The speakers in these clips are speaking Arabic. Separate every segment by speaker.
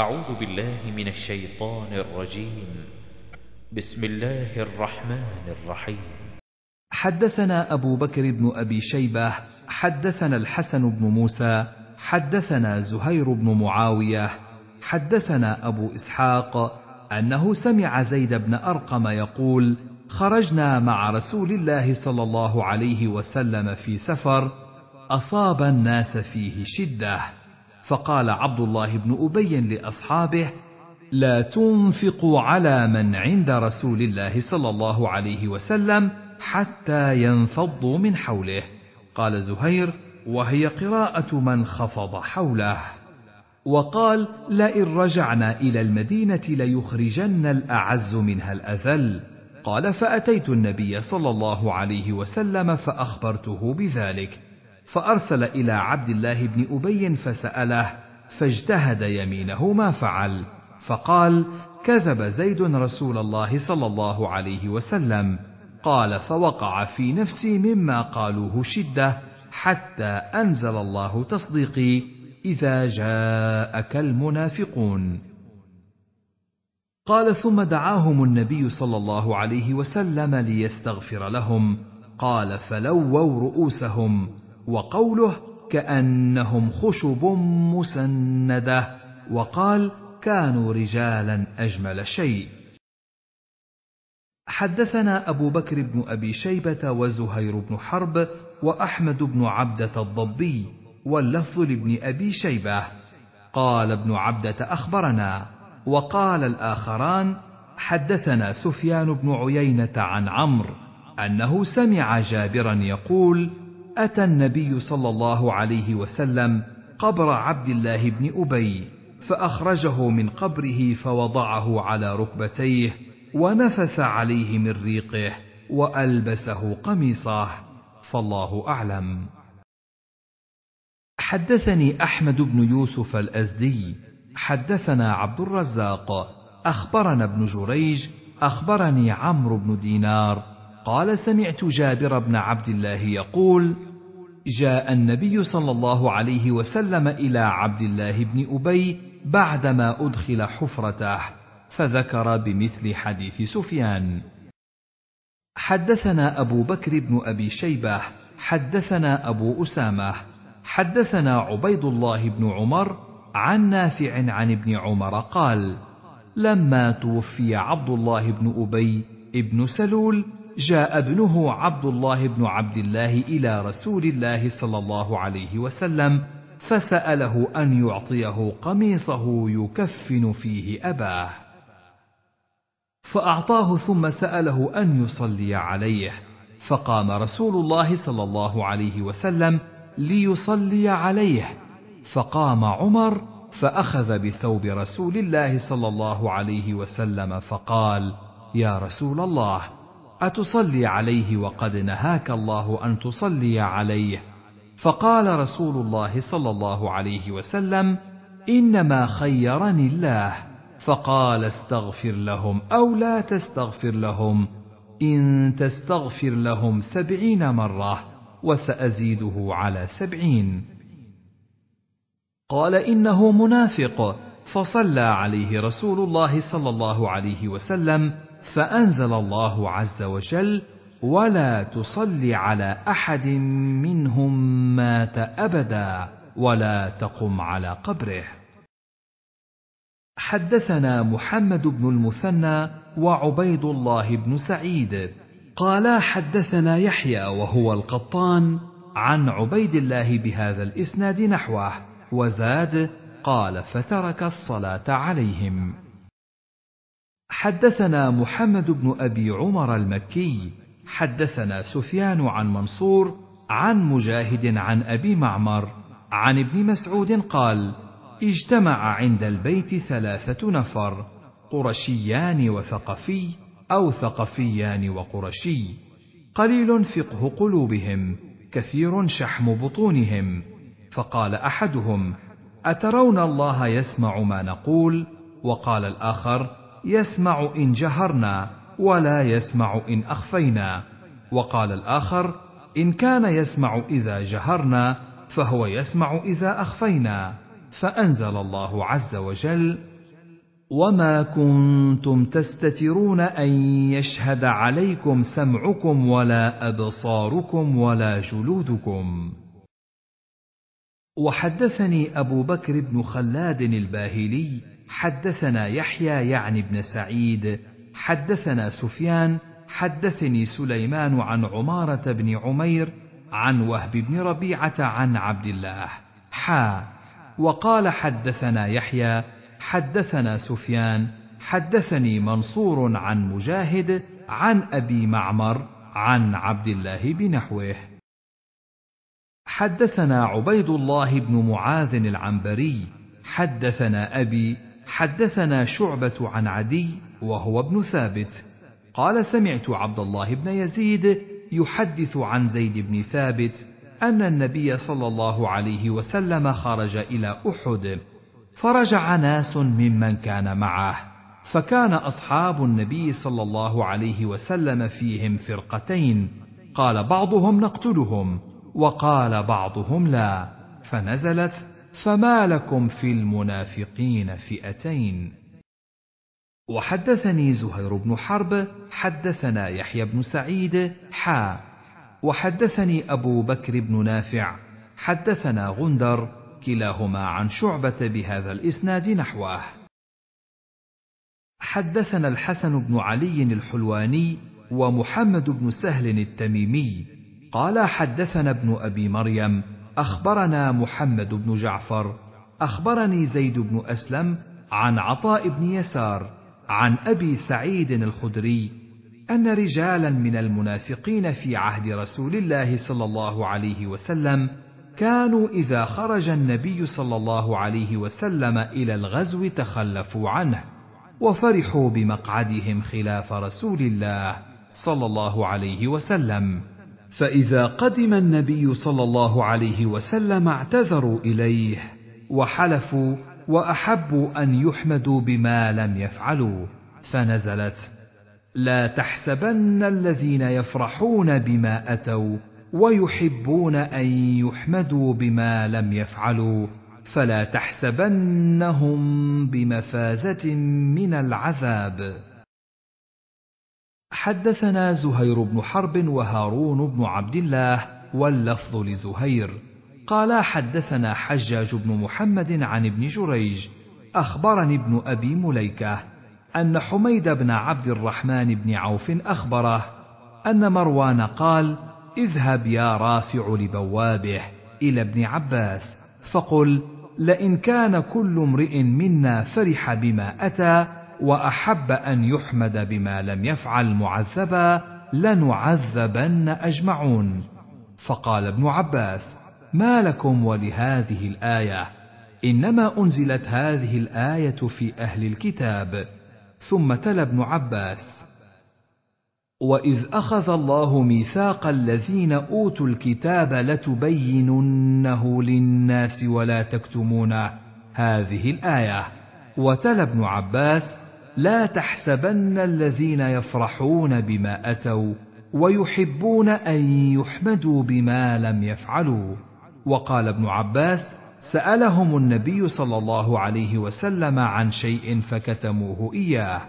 Speaker 1: أعوذ بالله من الشيطان الرجيم بسم الله الرحمن الرحيم حدثنا أبو بكر بن أبي شيبة حدثنا الحسن بن موسى حدثنا زهير بن معاوية حدثنا أبو إسحاق أنه سمع زيد بن أرقم يقول خرجنا مع رسول الله صلى الله عليه وسلم في سفر أصاب الناس فيه شدة فقال عبد الله بن ابي لاصحابه لا تنفقوا على من عند رسول الله صلى الله عليه وسلم حتى ينفضوا من حوله قال زهير وهي قراءه من خفض حوله وقال لئن رجعنا الى المدينه ليخرجن الاعز منها الاذل قال فاتيت النبي صلى الله عليه وسلم فاخبرته بذلك فأرسل إلى عبد الله بن أبي فسأله فاجتهد يمينه ما فعل فقال كذب زيد رسول الله صلى الله عليه وسلم قال فوقع في نفسي مما قالوه شده حتى انزل الله تصديقي اذا جاءك المنافقون قال ثم دعاهم النبي صلى الله عليه وسلم ليستغفر لهم قال فلووا رؤوسهم وقوله كانهم خشب مسنده وقال كانوا رجالا اجمل شيء حدثنا ابو بكر بن ابي شيبه وزهير بن حرب واحمد بن عبده الضبي واللفظ لابن ابي شيبه قال ابن عبده اخبرنا وقال الاخران حدثنا سفيان بن عيينه عن عمرو انه سمع جابرا يقول اتى النبي صلى الله عليه وسلم قبر عبد الله بن ابي فاخرجه من قبره فوضعه على ركبتيه ونفث عليه من ريقه والبسه قميصه فالله اعلم حدثني احمد بن يوسف الازدي حدثنا عبد الرزاق اخبرنا ابن جريج اخبرني عمرو بن دينار قال سمعت جابر بن عبد الله يقول جاء النبي صلى الله عليه وسلم الى عبد الله بن ابي بعدما ادخل حفرته فذكر بمثل حديث سفيان حدثنا ابو بكر بن ابي شيبه حدثنا ابو اسامه حدثنا عبيد الله بن عمر عن نافع عن ابن عمر قال لما توفي عبد الله بن ابي ابن سلول جاء ابنه عبد الله بن عبد الله الى رسول الله صلى الله عليه وسلم فساله ان يعطيه قميصه يكفن فيه اباه فاعطاه ثم ساله ان يصلي عليه فقام رسول الله صلى الله عليه وسلم ليصلي عليه فقام عمر فاخذ بثوب رسول الله صلى الله عليه وسلم فقال يا رسول الله اتصلي عليه وقد نهاك الله ان تصلي عليه فقال رسول الله صلى الله عليه وسلم انما خيرني الله فقال استغفر لهم او لا تستغفر لهم ان تستغفر لهم سبعين مره وسازيده على سبعين قال انه منافق فصلى عليه رسول الله صلى الله عليه وسلم فانزل الله عز وجل ولا تصل على احد منهم مات ابدا ولا تقم على قبره حدثنا محمد بن المثنى وعبيد الله بن سعيد قالا حدثنا يحيى وهو القطان عن عبيد الله بهذا الاسناد نحوه وزاد قال فترك الصلاه عليهم حدثنا محمد بن ابي عمر المكي حدثنا سفيان عن منصور عن مجاهد عن ابي معمر عن ابن مسعود قال اجتمع عند البيت ثلاثه نفر قرشيان وثقفي او ثقفيان وقرشي قليل فقه قلوبهم كثير شحم بطونهم فقال احدهم اترون الله يسمع ما نقول وقال الاخر يسمع ان جهرنا ولا يسمع ان اخفينا وقال الاخر ان كان يسمع اذا جهرنا فهو يسمع اذا اخفينا فانزل الله عز وجل وما كنتم تستترون ان يشهد عليكم سمعكم ولا ابصاركم ولا جلودكم وحدثني ابو بكر بن خلاد الباهلي حدثنا يحيى يعني بن سعيد حدثنا سفيان حدثني سليمان عن عماره بن عمير عن وهب بن ربيعه عن عبد الله حا وقال حدثنا يحيى حدثنا سفيان حدثني منصور عن مجاهد عن ابي معمر عن عبد الله بنحوه حدثنا عبيد الله بن معاذ العنبري حدثنا ابي حدثنا شعبة عن عدي وهو ابن ثابت قال سمعت عبد الله بن يزيد يحدث عن زيد بن ثابت أن النبي صلى الله عليه وسلم خرج إلى أحد فرجع ناس ممن كان معه فكان أصحاب النبي صلى الله عليه وسلم فيهم فرقتين قال بعضهم نقتلهم وقال بعضهم لا فنزلت فما لكم في المنافقين فئتين وحدثني زهير بن حرب حدثنا يحيى بن سعيد حا وحدثني ابو بكر بن نافع حدثنا غندر كلاهما عن شعبه بهذا الاسناد نحوه حدثنا الحسن بن علي الحلواني ومحمد بن سهل التميمي قال حدثنا ابن ابي مريم اخبرنا محمد بن جعفر اخبرني زيد بن اسلم عن عطاء بن يسار عن ابي سعيد الخدري ان رجالا من المنافقين في عهد رسول الله صلى الله عليه وسلم كانوا اذا خرج النبي صلى الله عليه وسلم الى الغزو تخلفوا عنه وفرحوا بمقعدهم خلاف رسول الله صلى الله عليه وسلم فاذا قدم النبي صلى الله عليه وسلم اعتذروا اليه وحلفوا واحبوا ان يحمدوا بما لم يفعلوا فنزلت لا تحسبن الذين يفرحون بما اتوا ويحبون ان يحمدوا بما لم يفعلوا فلا تحسبنهم بمفازه من العذاب حدثنا زهير بن حرب وهارون بن عبد الله واللفظ لزهير قالا حدثنا حجاج بن محمد عن ابن جريج اخبرني ابن ابي مليكه ان حميد بن عبد الرحمن بن عوف اخبره ان مروان قال اذهب يا رافع لبوابه الى ابن عباس فقل لئن كان كل امرئ منا فرح بما اتى واحب ان يحمد بما لم يفعل معذبا لنعذبن اجمعون فقال ابن عباس ما لكم ولهذه الايه انما انزلت هذه الايه في اهل الكتاب ثم تلا ابن عباس واذ اخذ الله ميثاق الذين اوتوا الكتاب لتبيننه للناس ولا تكتمونه هذه الايه وتلا ابن عباس لا تحسبن الذين يفرحون بما اتوا ويحبون ان يحمدوا بما لم يفعلوا وقال ابن عباس سالهم النبي صلى الله عليه وسلم عن شيء فكتموه اياه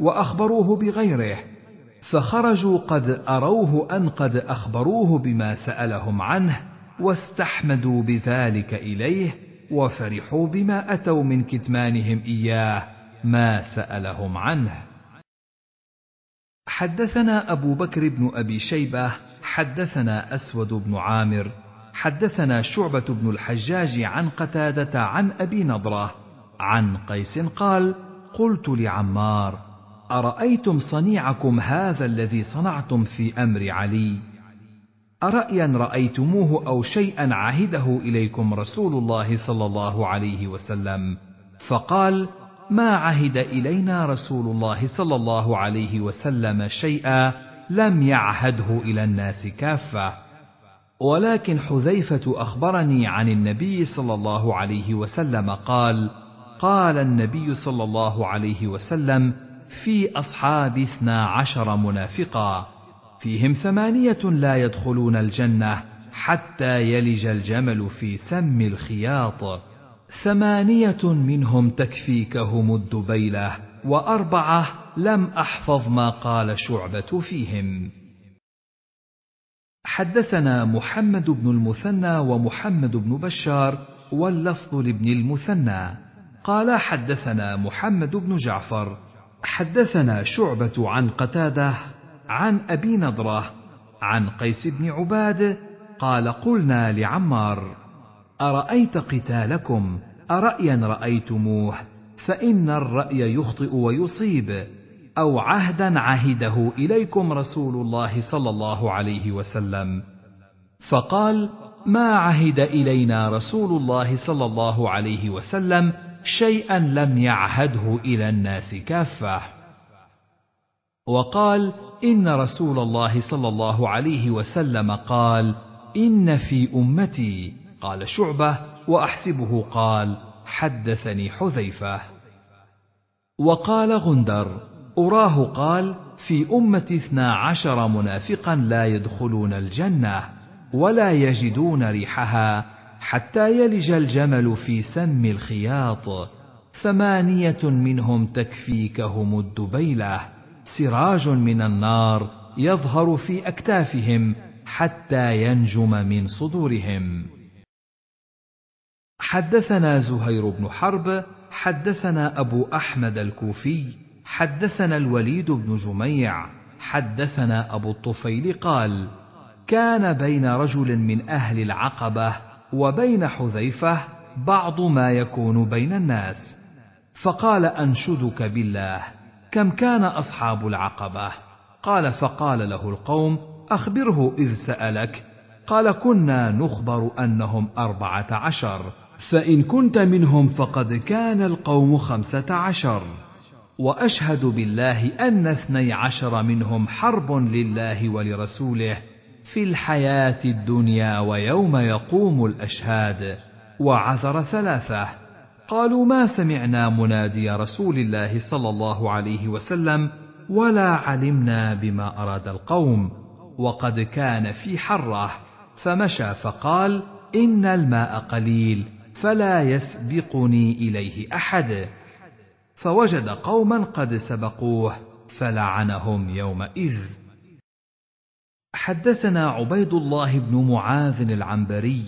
Speaker 1: واخبروه بغيره فخرجوا قد اروه ان قد اخبروه بما سالهم عنه واستحمدوا بذلك اليه وفرحوا بما اتوا من كتمانهم اياه ما سألهم عنه حدثنا أبو بكر بن أبي شيبة حدثنا أسود بن عامر حدثنا شعبة بن الحجاج عن قتادة عن أبي نضرة عن قيس قال قلت لعمار أرأيتم صنيعكم هذا الذي صنعتم في أمر علي أرأيا رأيتموه أو شيئا عهده إليكم رسول الله صلى الله عليه وسلم فقال ما عهد الينا رسول الله صلى الله عليه وسلم شيئا لم يعهده الى الناس كافه ولكن حذيفه اخبرني عن النبي صلى الله عليه وسلم قال قال النبي صلى الله عليه وسلم في اصحاب اثنا عشر منافقا فيهم ثمانيه لا يدخلون الجنه حتى يلج الجمل في سم الخياط ثمانية منهم تكفيكهم الدبيلة وأربعة لم أحفظ ما قال شعبة فيهم حدثنا محمد بن المثنى ومحمد بن بشار واللفظ لابن المثنى قال حدثنا محمد بن جعفر حدثنا شعبة عن قتادة عن أبي نضرة عن قيس بن عباد قال قلنا لعمار أرأيت قتالكم أرأيا رأيتموه فإن الرأي يخطئ ويصيب أو عهدا عهده إليكم رسول الله صلى الله عليه وسلم فقال ما عهد إلينا رسول الله صلى الله عليه وسلم شيئا لم يعهده إلى الناس كافة وقال إن رسول الله صلى الله عليه وسلم قال إن في أمتي قال شعبة وأحسبه قال حدثني حذيفة وقال غندر أراه قال في أمة اثنا عشر منافقا لا يدخلون الجنة ولا يجدون ريحها حتى يلج الجمل في سم الخياط ثمانية منهم تكفيكهم الدبيلة سراج من النار يظهر في أكتافهم حتى ينجم من صدورهم حدثنا زهير بن حرب حدثنا ابو احمد الكوفي حدثنا الوليد بن جميع حدثنا ابو الطفيل قال كان بين رجل من اهل العقبه وبين حذيفه بعض ما يكون بين الناس فقال انشدك بالله كم كان اصحاب العقبه قال فقال له القوم اخبره اذ سالك قال كنا نخبر انهم اربعه عشر فان كنت منهم فقد كان القوم خمسه عشر واشهد بالله ان اثني عشر منهم حرب لله ولرسوله في الحياه الدنيا ويوم يقوم الاشهاد وعذر ثلاثه قالوا ما سمعنا منادي رسول الله صلى الله عليه وسلم ولا علمنا بما اراد القوم وقد كان في حره فمشى فقال ان الماء قليل فلا يسبقني اليه احد فوجد قوما قد سبقوه فلعنهم يومئذ حدثنا عبيد الله بن معاذ العنبري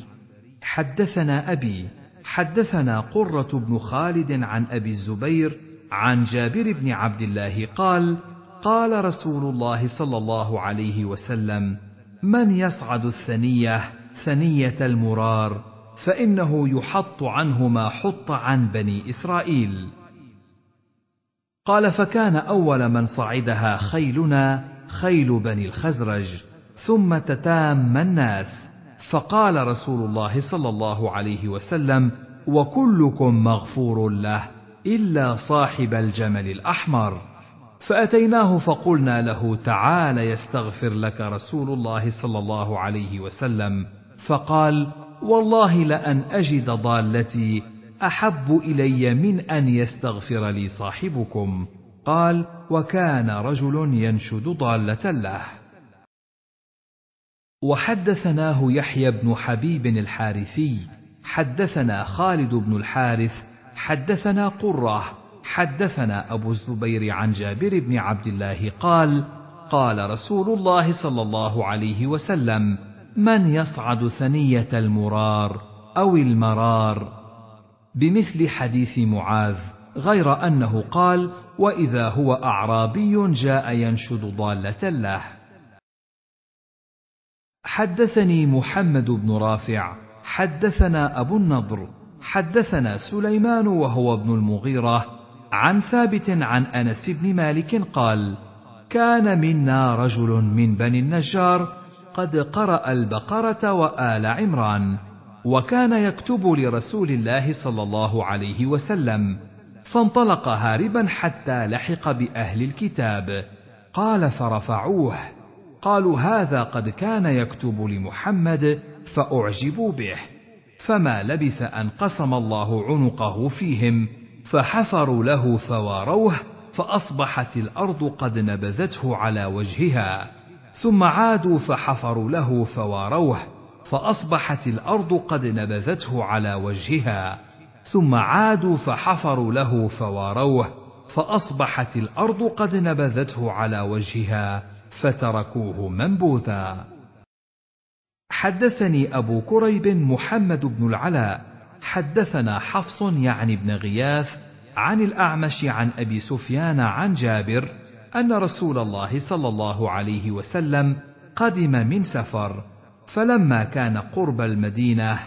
Speaker 1: حدثنا ابي حدثنا قره بن خالد عن ابي الزبير عن جابر بن عبد الله قال قال رسول الله صلى الله عليه وسلم من يصعد الثنيه ثنيه المرار فانه يحط عنه ما حط عن بني اسرائيل قال فكان اول من صعدها خيلنا خيل بني الخزرج ثم تتام الناس فقال رسول الله صلى الله عليه وسلم وكلكم مغفور له الا صاحب الجمل الاحمر فاتيناه فقلنا له تعال يستغفر لك رسول الله صلى الله عليه وسلم فقال والله لأن أجد ضالتي أحب إلي من أن يستغفر لي صاحبكم قال وكان رجل ينشد ضالة له وحدثناه يحيى بن حبيب الحارثي حدثنا خالد بن الحارث حدثنا قره حدثنا ابو الزبير عن جابر بن عبد الله قال قال رسول الله صلى الله عليه وسلم من يصعد ثنيه المرار او المرار بمثل حديث معاذ غير انه قال واذا هو اعرابي جاء ينشد ضاله له حدثني محمد بن رافع حدثنا ابو النضر حدثنا سليمان وهو ابن المغيره عن ثابت عن انس بن مالك قال كان منا رجل من بني النجار قد قرأ البقرة وآل عمران، وكان يكتب لرسول الله صلى الله عليه وسلم، فانطلق هاربا حتى لحق بأهل الكتاب، قال فرفعوه، قالوا هذا قد كان يكتب لمحمد فأعجبوا به، فما لبث أن قسم الله عنقه فيهم، فحفروا له فواروه، فأصبحت الأرض قد نبذته على وجهها. ثم عادوا فحفروا له فواروه فاصبحت الارض قد نبذته على وجهها ثم عادوا فحفروا له فواروه فاصبحت الارض قد نبذته على وجهها فتركوه منبوذا حدثني ابو كريب محمد بن العلاء حدثنا حفص يعني بن غياث عن الاعمش عن ابي سفيان عن جابر أن رسول الله صلى الله عليه وسلم قدم من سفر فلما كان قرب المدينة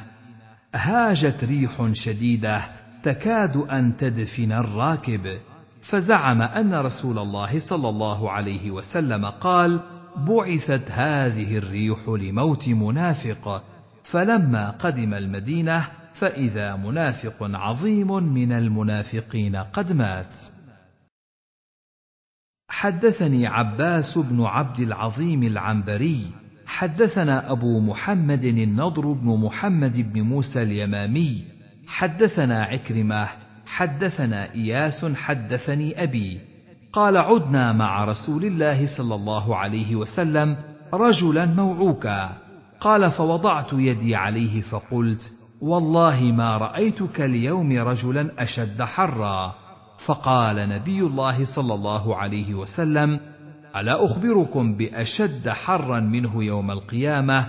Speaker 1: هاجت ريح شديدة تكاد أن تدفن الراكب فزعم أن رسول الله صلى الله عليه وسلم قال بعثت هذه الريح لموت منافق فلما قدم المدينه فاذا منافق عظيم من المنافقين قد مات حدثني عباس بن عبد العظيم العنبري حدثنا ابو محمد النضر بن محمد بن موسى اليمامي حدثنا عكرمه حدثنا اياس حدثني ابي قال عدنا مع رسول الله صلى الله عليه وسلم رجلا موعوكا قال فوضعت يدي عليه فقلت والله ما رايتك اليوم رجلا اشد حرا فقال نبي الله صلى الله عليه وسلم الا اخبركم باشد حرا منه يوم القيامه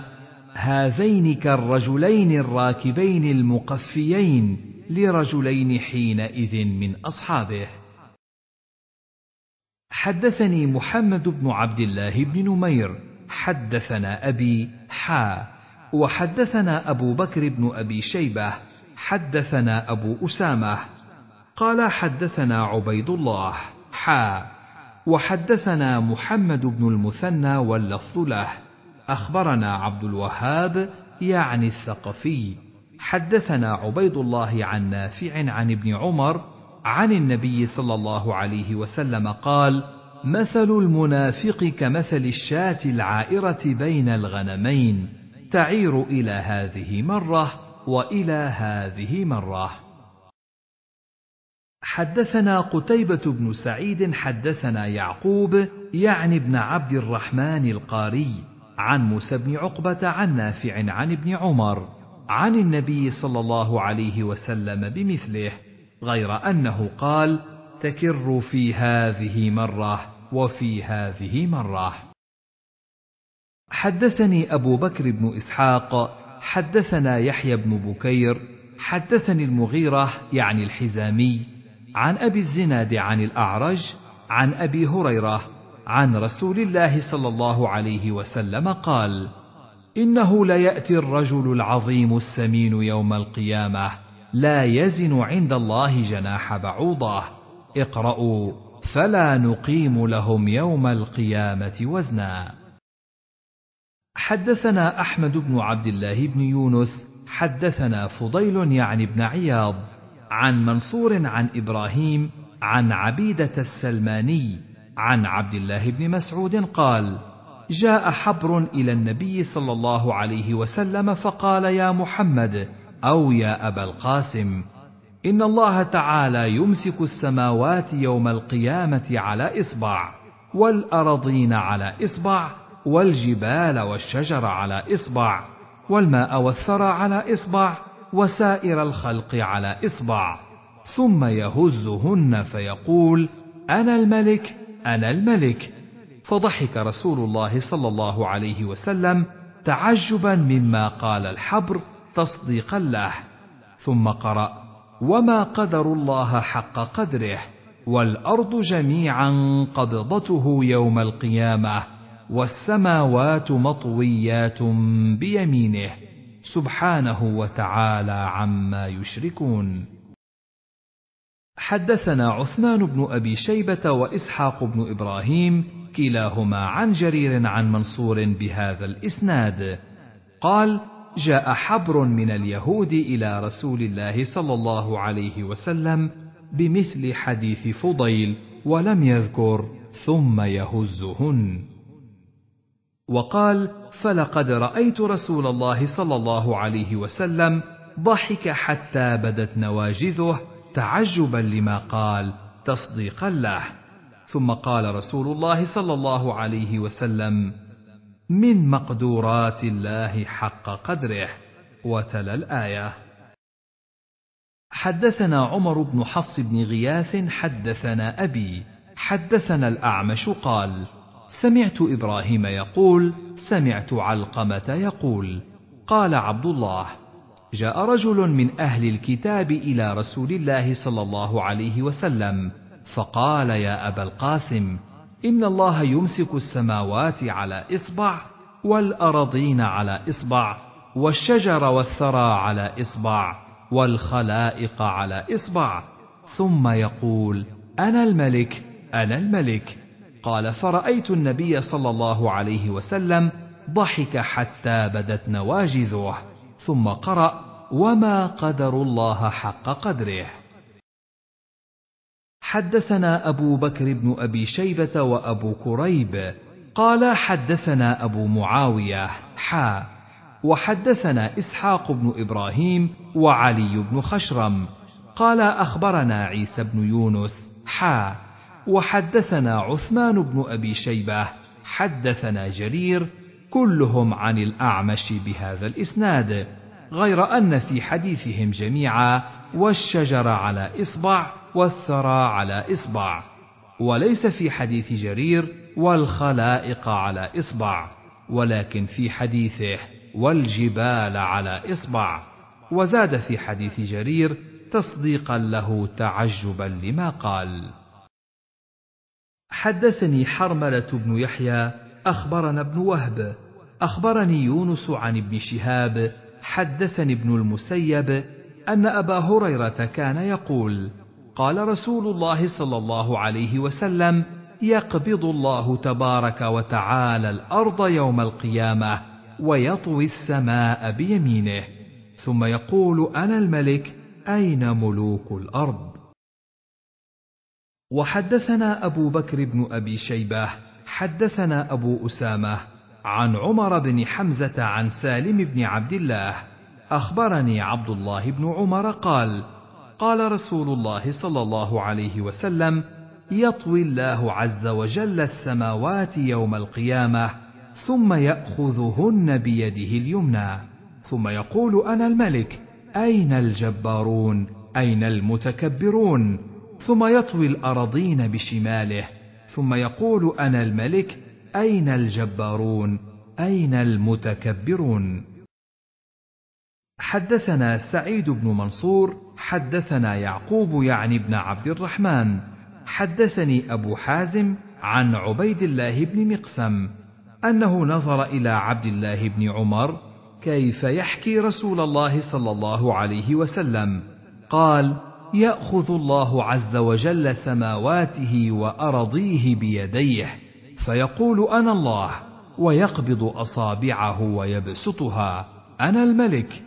Speaker 1: هذين كالرجلين الراكبين المقفيين لرجلين حينئذ من اصحابه حدثني محمد بن عبد الله بن نمير حدثنا ابي حا وحدثنا ابو بكر بن ابي شيبه حدثنا ابو اسامه قال حدثنا عبيد الله حا وحدثنا محمد بن المثنى واللفظ له اخبرنا عبد الوهاب يعني الثقفي حدثنا عبيد الله عن نافع عن ابن عمر عن النبي صلى الله عليه وسلم قال مثل المنافق كمثل الشاه العائره بين الغنمين تعير الى هذه مره والى هذه مره حدثنا قتيبة بن سعيد حدثنا يعقوب يعني بن عبد الرحمن القاري عن موسى بن عقبة عن نافع عن ابن عمر عن النبي صلى الله عليه وسلم بمثله غير أنه قال: تكر في هذه مرة وفي هذه مرة. حدثني أبو بكر بن إسحاق حدثنا يحيى بن بكير حدثني المغيرة يعني الحزامي عن أبي الزناد عن الأعرج عن أبي هريرة عن رسول الله صلى الله عليه وسلم قال: إنه ليأتي الرجل العظيم السمين يوم القيامة لا يزن عند الله جناح بعوضة اقرأوا فلا نقيم لهم يوم القيامة وزنا. حدثنا أحمد بن عبد الله بن يونس حدثنا فضيل يعني بن عياض عن منصور عن ابراهيم عن عبيده السلماني عن عبد الله بن مسعود قال جاء حبر الى النبي صلى الله عليه وسلم فقال يا محمد او يا ابا القاسم ان الله تعالى يمسك السماوات يوم القيامه على اصبع والارضين على اصبع والجبال والشجر على اصبع والماء والثرى على اصبع وسائر الخلق على إصبع ثم يهزهن فيقول أنا الملك أنا الملك فضحك رسول الله صلى الله عليه وسلم تعجبا مما قال الحبر تصديقا له ثم قرأ وما قدر الله حق قدره والأرض جميعا قبضته يوم القيامة والسماوات مطويات بيمينه سبحانه وتعالى عما يشركون حدثنا عثمان بن ابي شيبه واسحاق بن ابراهيم كلاهما عن جرير عن منصور بهذا الاسناد قال جاء حبر من اليهود الى رسول الله صلى الله عليه وسلم بمثل حديث فضيل ولم يذكر ثم يهزهن وقال فلقد رايت رسول الله صلى الله عليه وسلم ضحك حتى بدت نواجذه تعجبا لما قال تصديقا له ثم قال رسول الله صلى الله عليه وسلم من مقدورات الله حق قدره وتلا الايه حدثنا عمر بن حفص بن غياث حدثنا ابي حدثنا الاعمش قال سمعت ابراهيم يقول سمعت علقمه يقول قال عبد الله جاء رجل من اهل الكتاب الى رسول الله صلى الله عليه وسلم فقال يا ابا القاسم ان الله يمسك السماوات على اصبع والارضين على اصبع والشجر والثرى على اصبع والخلائق على اصبع ثم يقول انا الملك انا الملك قال فرأيت النبي صلى الله عليه وسلم ضحك حتى بدت نواجذه ثم قرأ وما قدر الله حق قدره حدثنا أبو بكر بن أبي شيبة وأبو كريب قال حدثنا أبو معاوية حا وحدثنا إسحاق بن إبراهيم وعلي بن خشرم قال أخبرنا عيسى بن يونس حا وحدثنا عثمان بن ابي شيبه حدثنا جرير كلهم عن الاعمش بهذا الاسناد غير ان في حديثهم جميعا والشجر على اصبع والثرى على اصبع وليس في حديث جرير والخلائق على اصبع ولكن في حديثه والجبال على اصبع وزاد في حديث جرير تصديقا له تعجبا لما قال حدثني حرمله بن يحيى اخبرنا ابن وهب اخبرني يونس عن ابن شهاب حدثني ابن المسيب ان ابا هريره كان يقول قال رسول الله صلى الله عليه وسلم يقبض الله تبارك وتعالى الارض يوم القيامه ويطوي السماء بيمينه ثم يقول انا الملك اين ملوك الارض وحدثنا أبو بكر بن أبي شيبة حدثنا أبو أسامة عن عمر بن حمزة عن سالم بن عبد الله أخبرني عبد الله بن عمر قال قال رسول الله صلى الله عليه وسلم يطوي الله عز وجل السماوات يوم القيامة ثم يأخذهن بيده اليمنى ثم يقول أنا الملك أين الجبارون أين المتكبرون ثم يطوي الأراضين بشماله ثم يقول أنا الملك أين الجبارون أين المتكبرون حدثنا سعيد بن منصور حدثنا يعقوب يعني بن عبد الرحمن حدثني أبو حازم عن عبيد الله بن مقسم أنه نظر إلى عبد الله بن عمر كيف يحكي رسول الله صلى الله عليه وسلم قال ياخذ الله عز وجل سماواته وارضيه بيديه فيقول انا الله ويقبض اصابعه ويبسطها انا الملك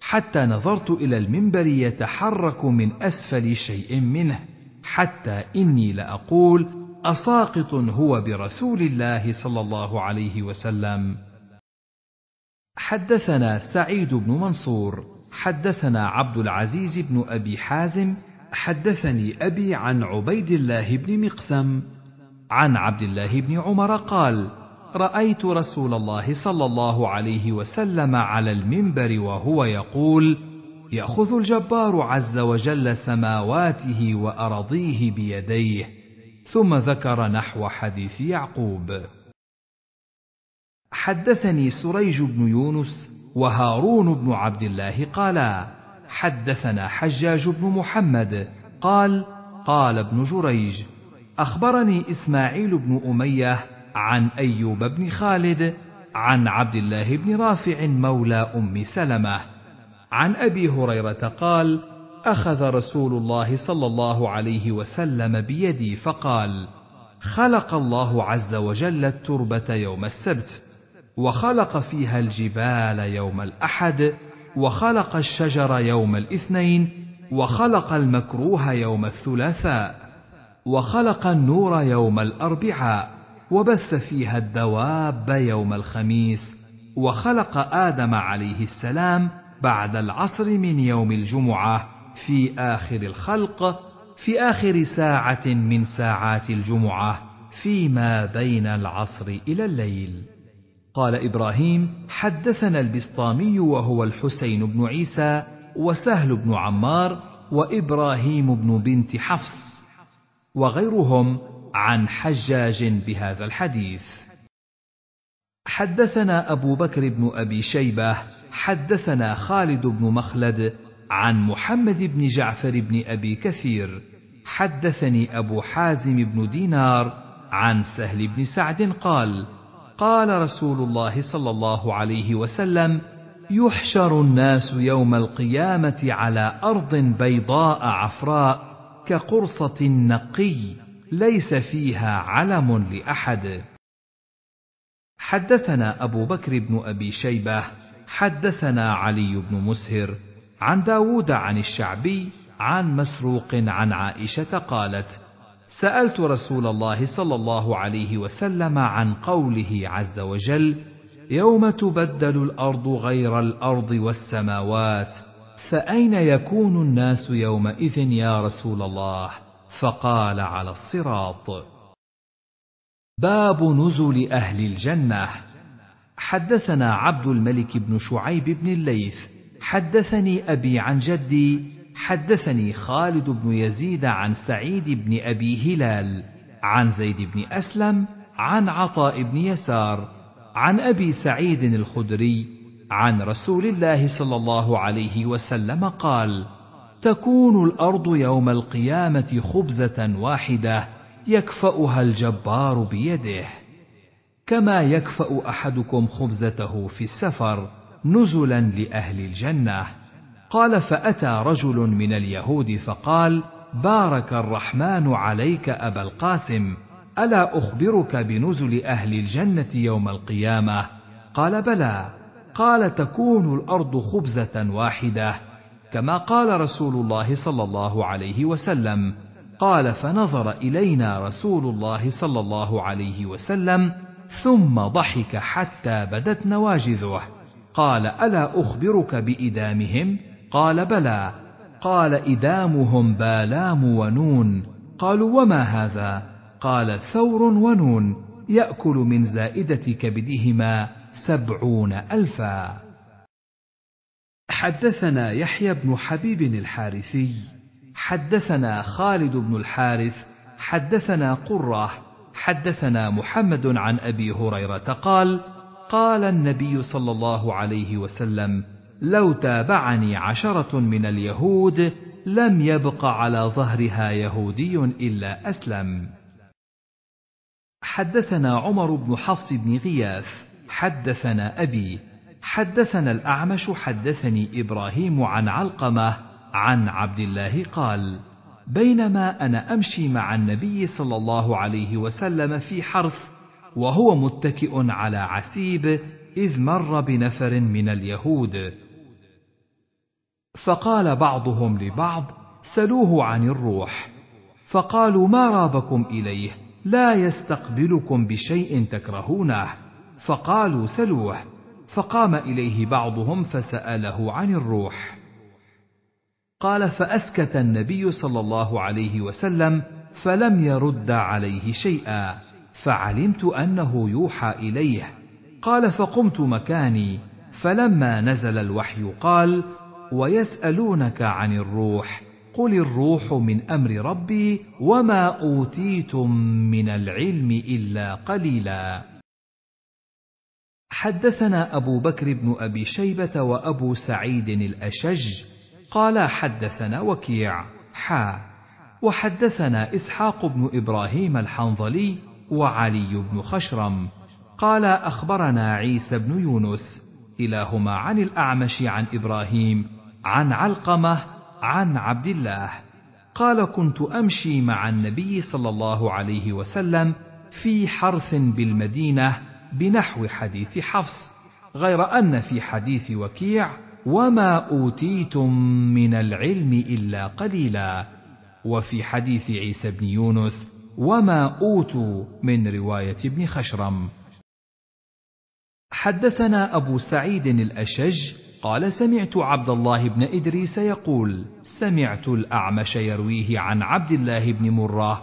Speaker 1: حتى نظرت الى المنبر يتحرك من اسفل شيء منه حتى اني لاقول اساقط هو برسول الله صلى الله عليه وسلم حدثنا سعيد بن منصور حدثنا عبد العزيز بن ابي حازم حدثني ابي عن عبيد الله بن مقسم عن عبد الله بن عمر قال رايت رسول الله صلى الله عليه وسلم على المنبر وهو يقول ياخذ الجبار عز وجل سماواته وارضيه بيديه ثم ذكر نحو حديث يعقوب حدثني سريج بن يونس وهارون بن عبد الله قالا حدثنا حجاج بن محمد قال قال ابن جريج اخبرني اسماعيل بن اميه عن ايوب بن خالد عن عبد الله بن رافع مولى ام سلمه عن ابي هريره قال اخذ رسول الله صلى الله عليه وسلم بيدي فقال خلق الله عز وجل التربه يوم السبت وخلق فيها الجبال يوم الاحد وخلق الشجر يوم الاثنين وخلق المكروه يوم الثلاثاء وخلق النور يوم الاربعاء وبث فيها الدواب يوم الخميس وخلق ادم عليه السلام بعد العصر من يوم الجمعه في اخر الخلق في اخر ساعه من ساعات الجمعه فيما بين العصر الى الليل قال إبراهيم حدثنا البسطامي وهو الحسين بن عيسى وسهل بن عمار وإبراهيم بن بنت حفص وغيرهم عن حجاج بهذا الحديث حدثنا أبو بكر بن أبي شيبة حدثنا خالد بن مخلد عن محمد بن جعفر بن أبي كثير حدثني أبو حازم بن دينار عن سهل بن سعد قال: قال رسول الله صلى الله عليه وسلم يحشر الناس يوم القيامه على ارض بيضاء عفراء كقرصه نقي ليس فيها علم لاحد حدثنا ابو بكر بن ابي شيبه حدثنا علي بن مسهر عن داود عن الشعبي عن مسروق عن عائشه قالت سالت رسول الله صلى الله عليه وسلم عن قوله عز وجل يوم تبدل الارض غير الارض والسماوات فاين يكون الناس يومئذ يا رسول الله فقال على الصراط باب نزل اهل الجنه حدثنا عبد الملك بن شعيب بن الليث حدثني ابي عن جدي حدثني خالد بن يزيد عن سعيد بن ابي هلال عن زيد بن اسلم عن عطاء بن يسار عن ابي سعيد الخدري عن رسول الله صلى الله عليه وسلم قال تكون الارض يوم القيامه خبزه واحده يكفاها الجبار بيده كما يكفا احدكم خبزته في السفر نزلا لاهل الجنه قال فاتى رجل من اليهود فقال بارك الرحمن عليك ابا القاسم الا اخبرك بنزل اهل الجنه يوم القيامه قال بلى قال تكون الارض خبزه واحده كما قال رسول الله صلى الله عليه وسلم قال فنظر الينا رسول الله صلى الله عليه وسلم ثم ضحك حتى بدت نواجذه قال الا اخبرك بادامهم قال بلى قال إدامهم بالام ونون قالوا وما هذا قال ثور ونون يأكل من زائدة كبدهما سبعون ألفا حدثنا يحيى بن حبيب الحارثي حدثنا خالد بن الحارث حدثنا قره حدثنا محمد عن ابي هريره قال قال النبي صلى الله عليه وسلم لو تابعني عشرة من اليهود لم يبق على ظهرها يهودي إلا أسلم. حدثنا عمر بن حفص بن غياث، حدثنا أبي، حدثنا الأعمش حدثني إبراهيم عن علقمة، عن عبد الله قال: بينما أنا أمشي مع النبي صلى الله عليه وسلم في حرث، وهو متكئ على عسيب، إذ مر بنفر من اليهود. فقال بعضهم لبعض سلوه عن الروح فقالوا ما رابكم اليه لا يستقبلكم بشيء تكرهونه فقالوا سلوه فقام اليه بعضهم فساله عن الروح قال فاسكت النبي صلى الله عليه وسلم فلم يرد عليه شيئا فعلمت انه يوحى اليه قال فقمت مكاني فلما نزل الوحي قال ويسألونك عن الروح قل الروح من أمر ربي وما أوتيتم من العلم إلا قليلا حدثنا أبو بكر بن أبي شيبة وأبو سعيد الأشج قال حدثنا وكيع حا وحدثنا إسحاق بن إبراهيم الحنظلي وعلي بن خشرم قال أخبرنا عيسى بن يونس كلاهما عن الأعمش عن إبراهيم عن علقمه عن عبد الله قال كنت امشي مع النبي صلى الله عليه وسلم في حرث بالمدينه بنحو حديث حفص غير ان في حديث وكيع وما اوتيتم من العلم الا قليلا وفي حديث عيسى بن يونس وما اوتوا من روايه ابن خشرم حدثنا ابو سعيد الاشج قال سمعت عبد الله بن إدريس يقول سمعت الأعمش يرويه عن عبد الله بن مرة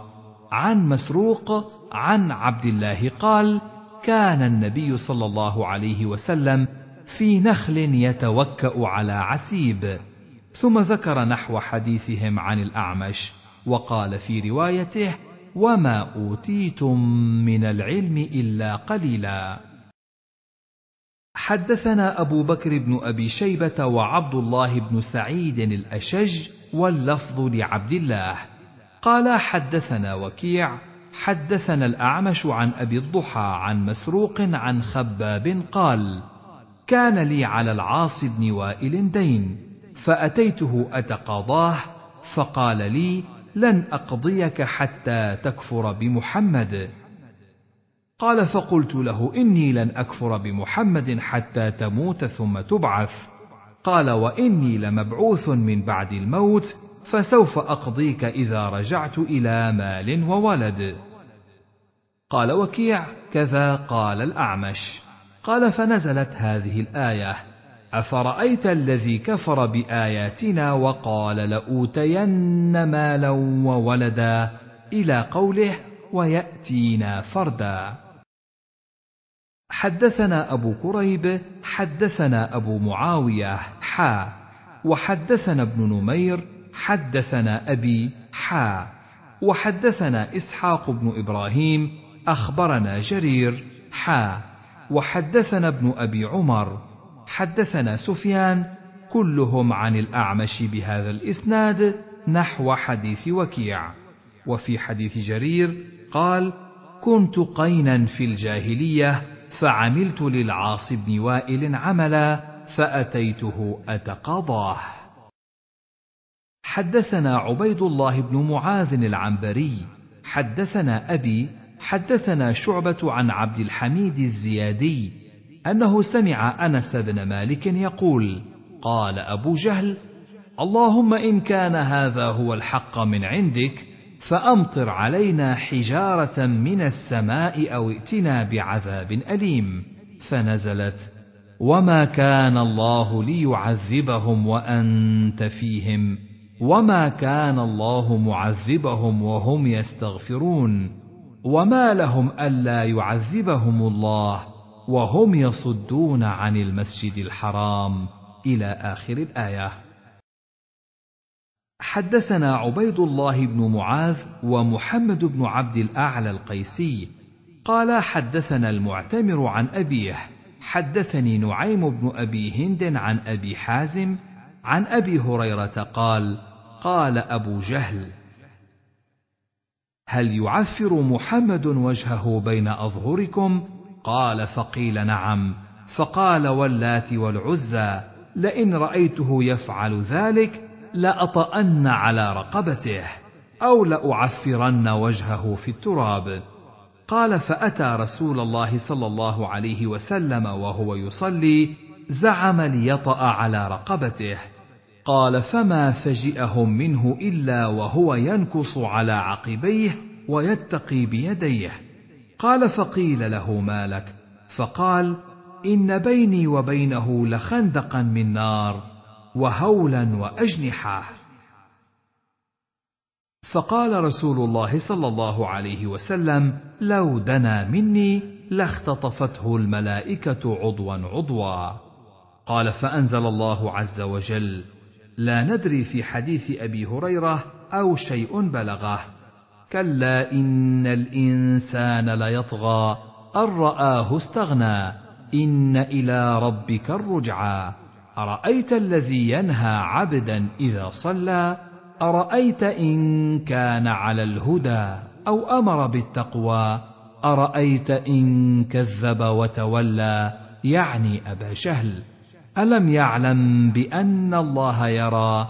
Speaker 1: عن مسروق عن عبد الله قال كان النبي صلى الله عليه وسلم في نخل يتوكأ على عسيب ثم ذكر نحو حديثهم عن الأعمش وقال في روايته وما أوتيتم من العلم إلا قليلاً حدثنا أبو بكر بن أبي شيبة وعبد الله بن سعيد الأشج واللفظ لعبد الله قال حدثنا وكيع حدثنا الأعمش عن أبي الضحى عن مسروق عن خباب قال كان لي على العاص بن وائل دين فأتيته أتقاضاه فقال لي لن أقضيك حتى تكفر بمحمد قال فقلت له اني لن اكفر بمحمد حتى تموت ثم تبعث قال واني لمبعوث من بعد الموت فسوف اقضيك اذا رجعت الى مال وولد قال وكيع كذا قال الاعمش قال فنزلت هذه الايه افرايت الذي كفر باياتنا وقال لاوتين مالا وولدا الى قوله وياتينا فردا حدثنا أبو كريب حدثنا أبو معاوية حا وحدثنا ابن نمير حدثنا أبي حا وحدثنا إسحاق بن إبراهيم أخبرنا جرير حا وحدثنا ابن أبي عمر حدثنا سفيان كلهم عن الأعمش بهذا الإسناد نحو حديث وكيع وفي حديث جرير قال كنت قينا في الجاهليه فعملت للعاص بن وائل عملا فأتيته أتقاضاه حدثنا عبيد الله بن معاذ العنبري حدثنا أبي حدثنا شعبة عن عبد الحميد الزيادي أنه سمع أنس بن مالك يقول قال أبو جهل اللهم إن كان هذا هو الحق من عندك فأمطر علينا حجارة من السماء أو ائتنا بعذاب أليم فنزلت وما كان الله ليعذبهم وأنت فيهم وما كان الله معذبهم وهم يستغفرون وما لهم ألا يعذبهم الله وهم يصدون عن المسجد الحرام إلى آخر الآية حدثنا عبيد الله بن معاذ ومحمد بن عبد الاعلى القيسي قال حدثنا المعتمر عن ابيه حدثني نعيم بن ابي هند عن ابي حازم عن ابي هريره قال قال ابو جهل هل يعفر محمد وجهه بين اظهركم قال فقيل نعم فقال واللات والعزى لئن رايته يفعل ذلك لأطأن على رقبته أو لأعفرن وجهه في التراب قال فأتى رسول الله صلى الله عليه وسلم وهو يصلي زعم ليطأ على رقبته قال فما فجئهم منه إلا وهو ينكص على عقبيه ويتقي بيديه قال فقيل له ما لك فقال إن بيني وبينه لخندقا من نار وهولا واجنحه فقال رسول الله صلى الله عليه وسلم لو دنا مني لاختطفته الملائكه عضوا عضوا قال فانزل الله عز وجل لا ندري في حديث ابي هريره او شيء بلغه كلا ان الانسان ليطغى ان راه استغنى ان الى ربك الرجعى أرأيت الذي ينهى عبدا إذا صلى أرأيت إن كان على الهدى أو أمر بالتقوى أرأيت إن كذب وتولى يعني أبا شهل ألم يعلم بأن الله يرى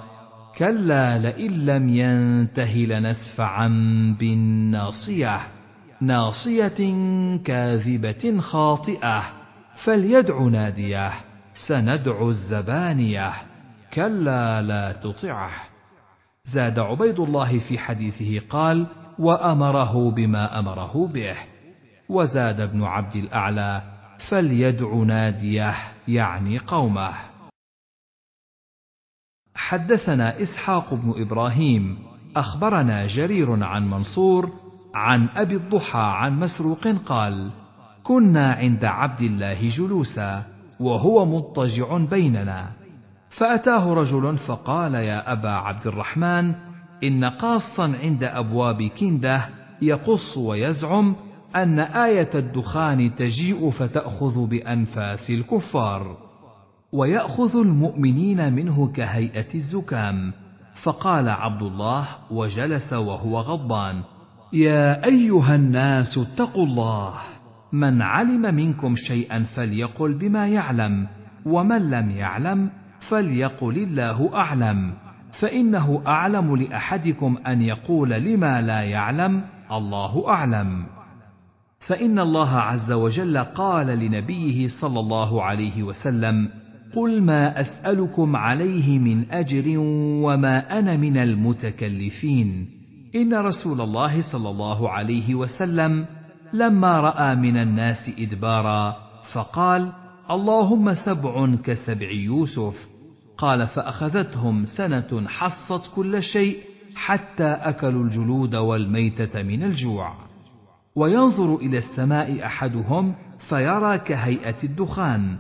Speaker 1: كلا لئن لم ينته لنسفعا بالناصية ناصية كاذبة خاطئة فليدع ناديه سندعو الزبانية كلا لا تطعه زاد عبيد الله في حديثه قال وأمره بما أمره به وزاد ابن عبد الأعلى فليدع ناديه يعني قومه حدثنا إسحاق بن إبراهيم أخبرنا جرير عن منصور عن أبي الضحى عن مسروق قال كنا عند عبد الله جلوسا وهو مضطجع بيننا فاتاه رجل فقال يا ابا عبد الرحمن ان قاصا عند ابواب كنده يقص ويزعم ان ايه الدخان تجيء فتاخذ بانفاس الكفار وياخذ المؤمنين منه كهيئه الزكام فقال عبد الله وجلس وهو غضبان يا ايها الناس اتقوا الله من علم منكم شيئا فليقل بما يعلم ومن لم يعلم فليقل الله اعلم فانه اعلم لاحدكم ان يقول لما لا يعلم الله اعلم فان الله عز وجل قال لنبيه صلى الله عليه وسلم قل ما اسالكم عليه من اجر وما انا من المتكلفين ان رسول الله صلى الله عليه وسلم لما راى من الناس ادبارا فقال اللهم سبع كسبع يوسف قال فاخذتهم سنه حصت كل شيء حتى اكلوا الجلود والميته من الجوع وينظر الى السماء احدهم فيرى كهيئه الدخان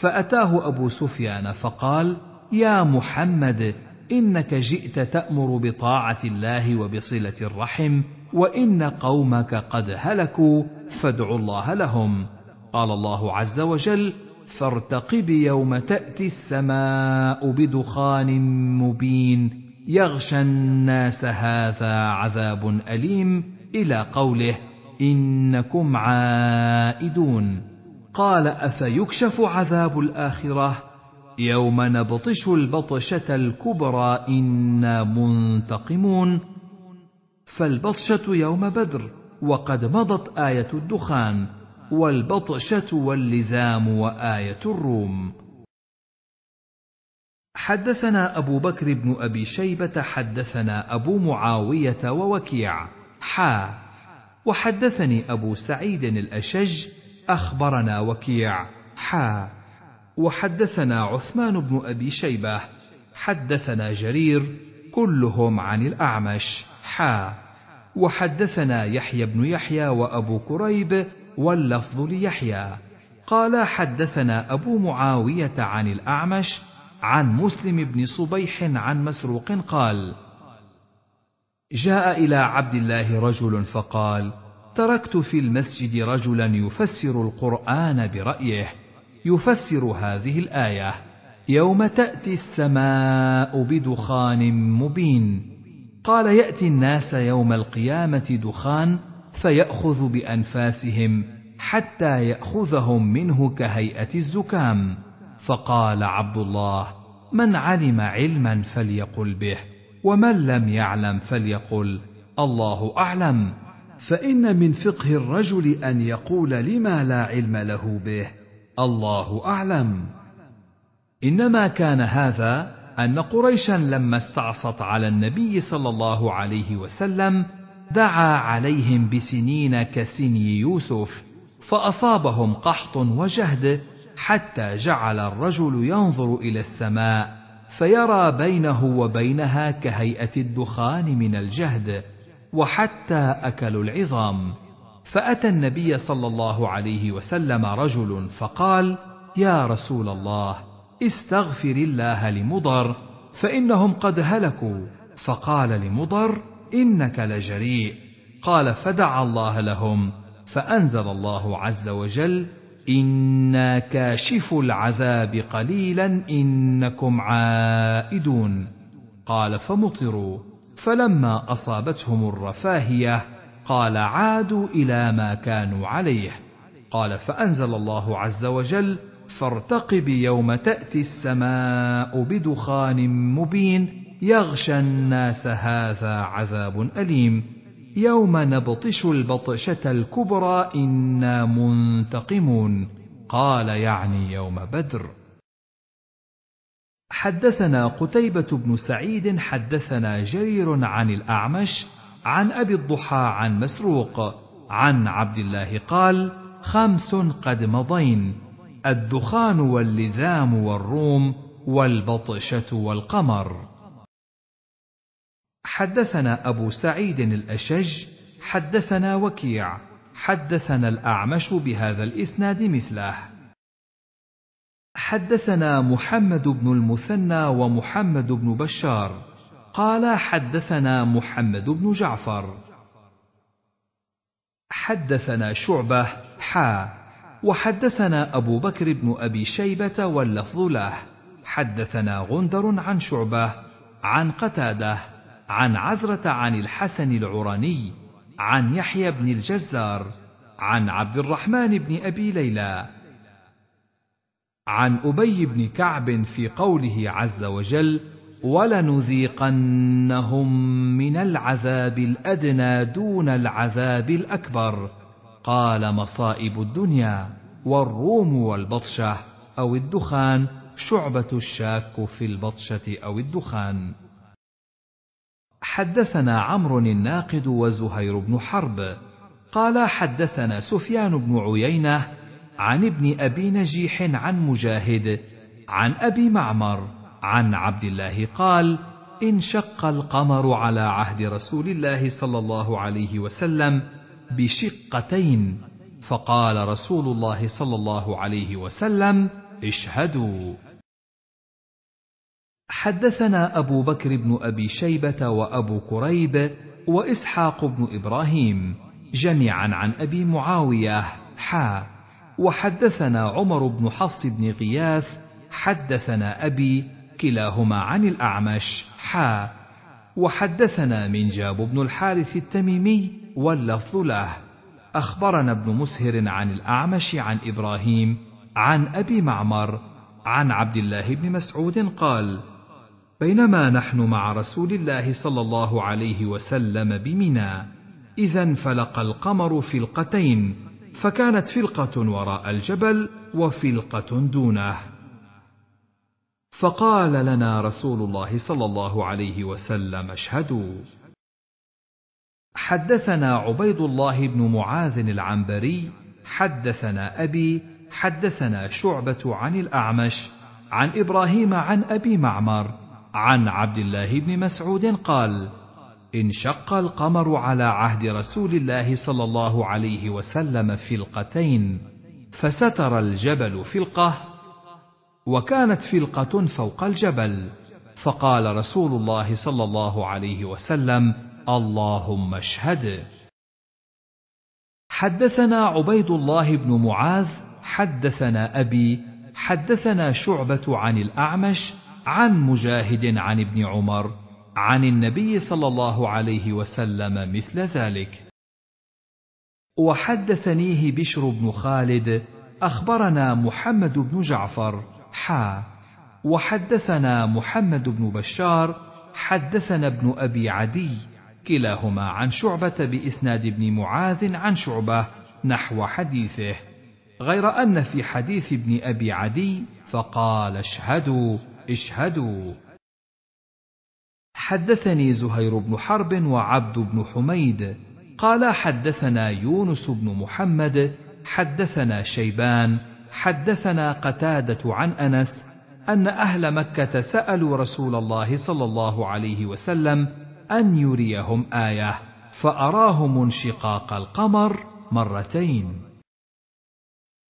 Speaker 1: فاتاه ابو سفيان فقال يا محمد انك جئت تامر بطاعه الله وبصله الرحم وان قومك قد هلكوا فادعوا الله لهم قال الله عز وجل فارتقب يوم تاتي السماء بدخان مبين يغشى الناس هذا عذاب اليم الى قوله انكم عائدون قال افيكشف عذاب الاخره يوم نبطش البطشه الكبرى انا منتقمون فالبطشة يوم بدر وقد مضت آية الدخان والبطشة واللزام وآية الروم حدثنا أبو بكر بن أبي شيبة حدثنا أبو معاوية ووكيع حا وحدثني أبو سعيد الأشج أخبرنا وكيع حا وحدثنا عثمان بن أبي شيبة حدثنا جرير كلهم عن الأعمش حا وحدثنا يحيى بن يحيى وأبو كريب واللفظ ليحيى قال حدثنا أبو معاوية عن الأعمش عن مسلم بن صبيح عن مسروق قال جاء إلى عبد الله رجل فقال تركت في المسجد رجلا يفسر القرآن برأيه يفسر هذه الآية يوم تأتي السماء بدخان مبين قال يأتي الناس يوم القيامة دخان فيأخذ بأنفاسهم حتى يأخذهم منه كهيئة الزكام فقال عبد الله من علم علما فليقل به ومن لم يعلم فليقل الله أعلم فإن من فقه الرجل أن يقول لما لا علم له به الله أعلم إنما كان هذا أن قريشا لما استعصت على النبي صلى الله عليه وسلم دعا عليهم بسنين كسني يوسف فأصابهم قحط وجهد حتى جعل الرجل ينظر إلى السماء فيرى بينه وبينها كهيئة الدخان من الجهد وحتى أكلوا العظام فأتى النبي صلى الله عليه وسلم رجل فقال يا رسول الله استغفر الله لمضر فانهم قد هلكوا فقال لمضر انك لجريء قال فدعا الله لهم فانزل الله عز وجل انا كاشف العذاب قليلا انكم عائدون قال فمطروا فلما اصابتهم الرفاهيه قال عادوا الى ما كانوا عليه قال فانزل الله عز وجل فارتقب يوم تأتي السماء بدخان مبين يغشى الناس هذا عذاب أليم يوم نبطش البطشة الكبرى إنا منتقمون قال يعني يوم بدر حدثنا قتيبة بن سعيد حدثنا جرير عن الأعمش عن أبي الضحى عن مسروق عن عبد الله قال خمس قد مضين الدخان واللزام والروم والبطشة والقمر. حدثنا أبو سعيد الأشج، حدثنا وكيع، حدثنا الأعمش بهذا الإسناد مثله. حدثنا محمد بن المثنى ومحمد بن بشار، قال حدثنا محمد بن جعفر. حدثنا شعبة حا وحدثنا أبو بكر بن أبي شيبة واللفظ له حدثنا غندر عن شعبة عن قتادة عن عزرة عن الحسن العراني عن يحيى بن الجزار عن عبد الرحمن بن أبي ليلى عن أبي بن كعب في قوله عز وجل ولنذيقنهم من العذاب الأدنى دون العذاب الأكبر قال مصائب الدنيا والروم والبطشه او الدخان شعبه الشاك في البطشه او الدخان حدثنا عمرو الناقد وزهير بن حرب قال حدثنا سفيان بن عيينه عن ابن ابي نجيح عن مجاهد عن ابي معمر عن عبد الله قال انشق القمر على عهد رسول الله صلى الله عليه وسلم بشقتين فقال رسول الله صلى الله عليه وسلم اشهدوا حدثنا ابو بكر بن ابي شيبه وابو كريب واسحاق بن ابراهيم جميعا عن ابي معاويه حا وحدثنا عمر بن حص بن غياث حدثنا ابي كلاهما عن الاعمش حا وحدثنا منجاب بن الحارث التميمي واللفظ له اخبرنا ابن مسهر عن الاعمش عن ابراهيم عن ابي معمر عن عبد الله بن مسعود قال بينما نحن مع رسول الله صلى الله عليه وسلم بمنى اذا انفلق القمر فلقتين فكانت فلقه وراء الجبل وفلقه دونه فقال لنا رسول الله صلى الله عليه وسلم اشهدوا حدثنا عبيد الله بن معاذ العنبري حدثنا ابي حدثنا شعبه عن الاعمش عن ابراهيم عن ابي معمر عن عبد الله بن مسعود قال انشق القمر على عهد رسول الله صلى الله عليه وسلم فلقتين فستر الجبل فلقه وكانت فلقه فوق الجبل فقال رسول الله صلى الله عليه وسلم اللهم اشهد حدثنا عبيد الله بن معاذ حدثنا ابي حدثنا شعبه عن الاعمش عن مجاهد عن ابن عمر عن النبي صلى الله عليه وسلم مثل ذلك وحدثنيه بشر بن خالد اخبرنا محمد بن جعفر حا وحدثنا محمد بن بشار حدثنا ابن ابي عدي كلاهما عن شعبة بإسناد ابن معاذ عن شعبة نحو حديثه، غير أن في حديث ابن أبي عدي فقال اشهدوا اشهدوا. حدثني زهير بن حرب وعبد بن حميد قال حدثنا يونس بن محمد حدثنا شيبان حدثنا قتادة عن أنس أن أهل مكة سألوا رسول الله صلى الله عليه وسلم أن يريهم آية فأراهم انشقاق القمر مرتين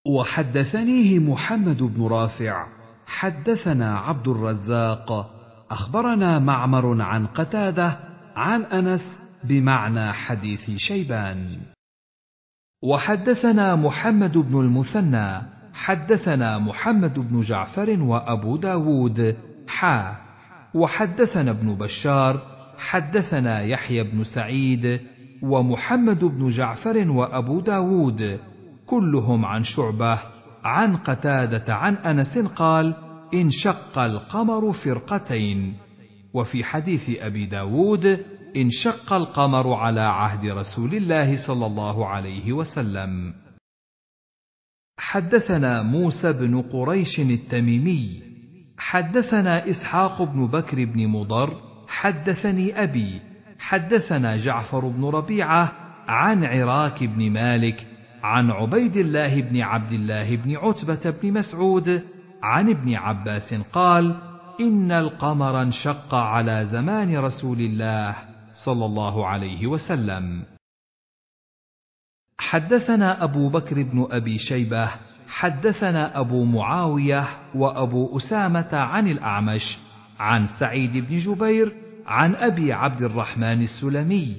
Speaker 1: وحدثنيه محمد بن رافع حدثنا عبد الرزاق أخبرنا معمر عن قتادة عن أنس بمعنى حديث شيبان وحدثنا محمد بن المثنى حدثنا محمد بن جعفر وأبو داود حا وحدثنا ابن بشار حدثنا يحيى بن سعيد ومحمد بن جعفر وأبو داود كلهم عن شعبة عن قتادة عن أنس قال انشق القمر فرقتين وفي حديث أبي داود انشق القمر على عهد رسول الله صلى الله عليه وسلم حدثنا موسى بن قريش التميمي حدثنا إسحاق بن بكر بن مضر حدثني أبي حدثنا جعفر بن ربيعة عن عراك بن مالك عن عبيد الله بن عبد الله بن عتبة بن مسعود عن ابن عباس قال: إن القمر انشق على زمان رسول الله صلى الله عليه وسلم. حدثنا أبو بكر بن أبي شيبة، حدثنا أبو معاوية وأبو أسامة عن الأعمش، عن سعيد بن جبير عن أبي عبد الرحمن السلمي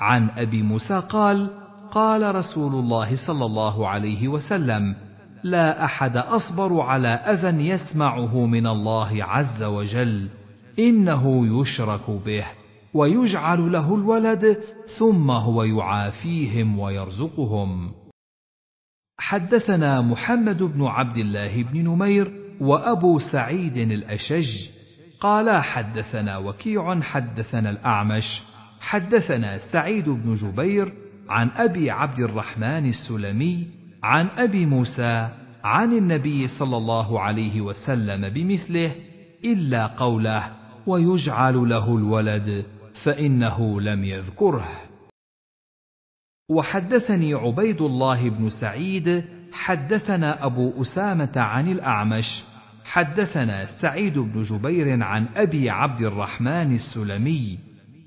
Speaker 1: عن أبي موسى قال قال رسول الله صلى الله عليه وسلم لا أحد أصبر على أذى يسمعه من الله عز وجل إنه يشرك به ويجعل له الولد ثم هو يعافيهم ويرزقهم حدثنا محمد بن عبد الله بن نمير وابو سعيد الاشج قال حدثنا وكيع حدثنا الأعمش حدثنا سعيد بن جبير عن أبي عبد الرحمن السلمي عن أبي موسى عن النبي صلى الله عليه وسلم بمثله إلا قوله ويجعل له الولد فإنه لم يذكره وحدثني عبيد الله بن سعيد حدثنا أبو أسامة عن الأعمش حدثنا سعيد بن جبير عن ابي عبد الرحمن السلمي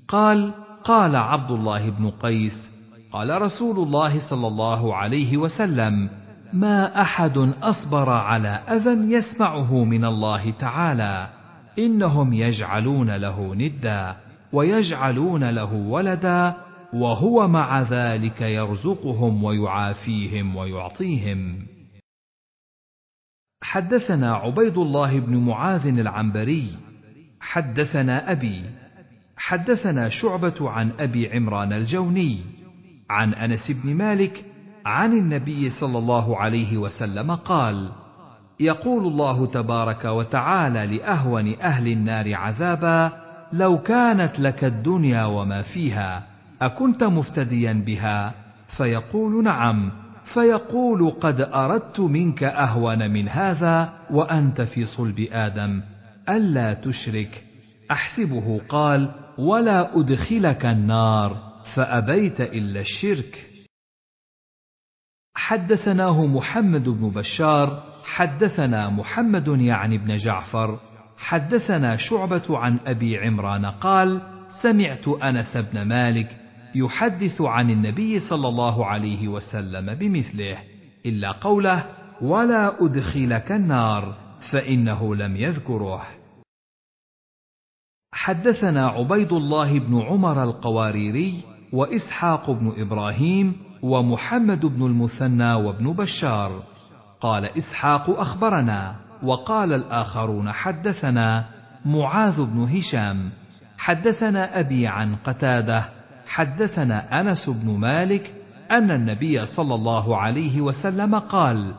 Speaker 1: قال قال عبد الله بن قيس قال رسول الله صلى الله عليه وسلم ما احد اصبر على اذى يسمعه من الله تعالى انهم يجعلون له ندا ويجعلون له ولدا وهو مع ذلك يرزقهم ويعافيهم ويعطيهم حدثنا عبيد الله بن معاذ العنبري حدثنا ابي حدثنا شعبه عن ابي عمران الجوني عن انس بن مالك عن النبي صلى الله عليه وسلم قال يقول الله تبارك وتعالى لاهون اهل النار عذابا لو كانت لك الدنيا وما فيها اكنت مفتديا بها فيقول نعم فيقول قد اردت منك اهون من هذا وانت في صلب ادم الا تشرك احسبه قال ولا ادخلك النار فابيت الا الشرك حدثناه محمد بن بشار حدثنا محمد يعني بن جعفر حدثنا شعبه عن ابي عمران قال سمعت انس بن مالك يحدث عن النبي صلى الله عليه وسلم بمثله الا قوله ولا ادخلك النار فانه لم يذكره حدثنا عبيد الله بن عمر القواريري واسحاق بن ابراهيم ومحمد بن المثنى وابن بشار قال اسحاق اخبرنا وقال الاخرون حدثنا معاذ بن هشام حدثنا ابي عن قتاده حدثنا انس بن مالك ان النبي صلى الله عليه وسلم قال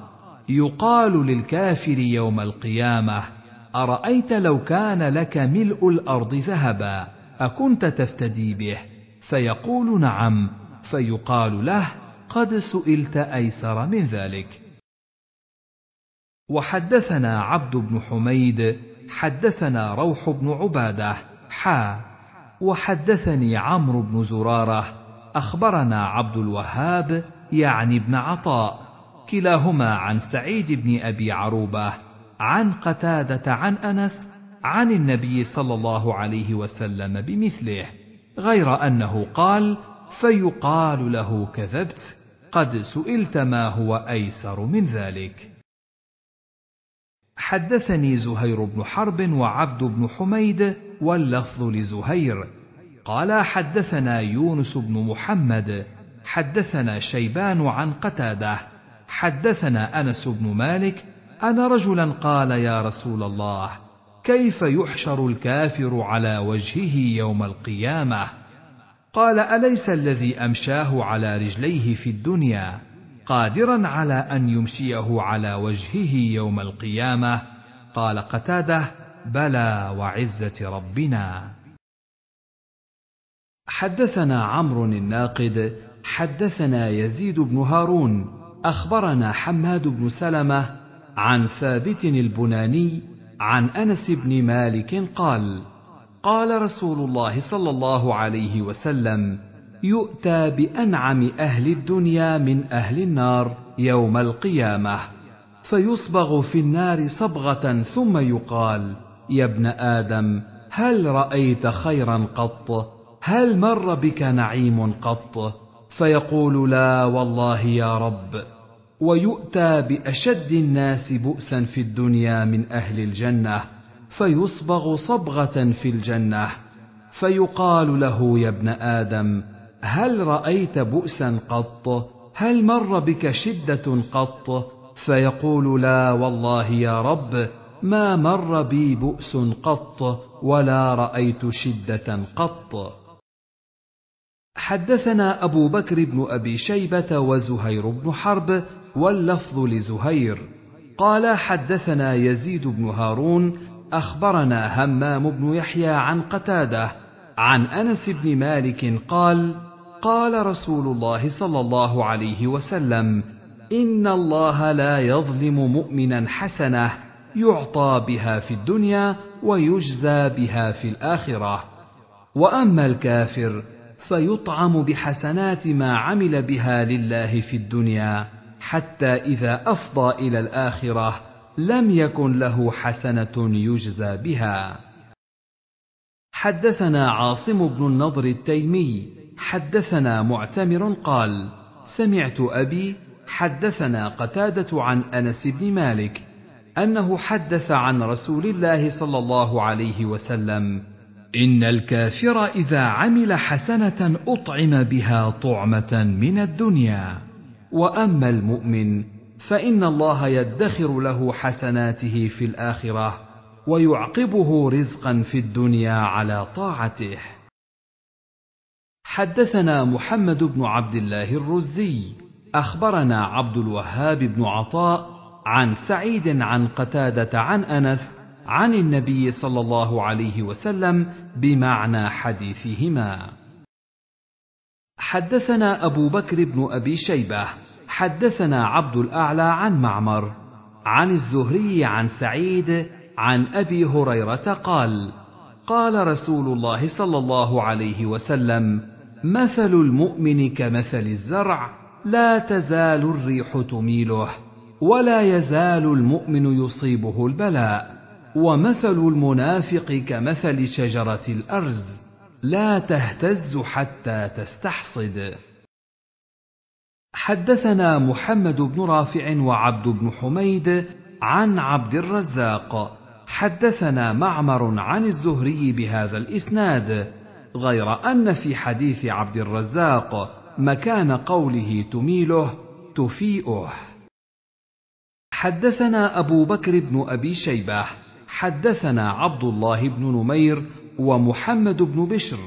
Speaker 1: يقال للكافر يوم القيامه ارايت لو كان لك ملء الارض ذهبا اكنت تفتدي به فيقول نعم فيقال له قد سئلت ايسر من ذلك وحدثنا عبد بن حميد حدثنا روح بن عباده حا وحدثني عمرو بن زراره اخبرنا عبد الوهاب يعني ابن عطاء كلاهما عن سعيد بن ابي عروبه عن قتاده عن انس عن النبي صلى الله عليه وسلم بمثله غير انه قال فيقال له كذبت قد سئلت ما هو ايسر من ذلك حدثني زهير بن حرب وعبد بن حميد واللفظ لزهير قال حدثنا يونس بن محمد حدثنا شيبان عن قتاده حدثنا انس بن مالك ان رجلا قال يا رسول الله كيف يحشر الكافر على وجهه يوم القيامه قال اليس الذي امشاه على رجليه في الدنيا قادرا على ان يمشيه على وجهه يوم القيامه قال قتاده بلى وعزه ربنا حدثنا عمرو الناقد حدثنا يزيد بن هارون اخبرنا حماد بن سلمه عن ثابت البناني عن انس بن مالك قال قال رسول الله صلى الله عليه وسلم يؤتى بانعم اهل الدنيا من اهل النار يوم القيامه فيصبغ في النار صبغه ثم يقال يا ابن ادم هل رايت خيرا قط هل مر بك نعيم قط فيقول لا والله يا رب ويؤتى باشد الناس بؤسا في الدنيا من اهل الجنه فيصبغ صبغه في الجنه فيقال له يا ابن ادم هل رايت بؤسا قط هل مر بك شده قط فيقول لا والله يا رب ما مر بي بؤس قط ولا رايت شده قط حدثنا ابو بكر بن ابي شيبه وزهير بن حرب واللفظ لزهير قال حدثنا يزيد بن هارون اخبرنا همام بن يحيى عن قتاده عن انس بن مالك قال قال رسول الله صلى الله عليه وسلم ان الله لا يظلم مؤمنا حسنه يعطى بها في الدنيا ويجزى بها في الاخره واما الكافر فيطعم بحسنات ما عمل بها لله في الدنيا حتى اذا افضى الى الاخره لم يكن له حسنه يجزى بها حدثنا عاصم بن النضر التيمي حدثنا معتمر قال سمعت ابي حدثنا قتاده عن انس بن مالك انه حدث عن رسول الله صلى الله عليه وسلم ان الكافر اذا عمل حسنه اطعم بها طعمه من الدنيا واما المؤمن فان الله يدخر له حسناته في الاخره ويعقبه رزقا في الدنيا على طاعته حدثنا محمد بن عبد الله الرزي اخبرنا عبد الوهاب بن عطاء عن سعيد عن قتادة عن أنس عن النبي صلى الله عليه وسلم بمعنى حديثهما. حدثنا أبو بكر بن أبي شيبة، حدثنا عبد الأعلى عن معمر، عن الزهري عن سعيد، عن أبي هريرة قال: قال رسول الله صلى الله عليه وسلم: مثل المؤمن كمثل الزرع لا تزال الريح تميله ولا يزال المؤمن يصيبه البلاء ومثل المنافق كمثل شجره الارز لا تهتز حتى تستحصد حدثنا محمد بن رافع وعبد بن حميد عن عبد الرزاق حدثنا معمر عن الزهري بهذا الاسناد غير ان في حديث عبد الرزاق مكان قوله تميله تفيئه حدثنا أبو بكر بن أبي شيبة حدثنا عبد الله بن نمير ومحمد بن بشر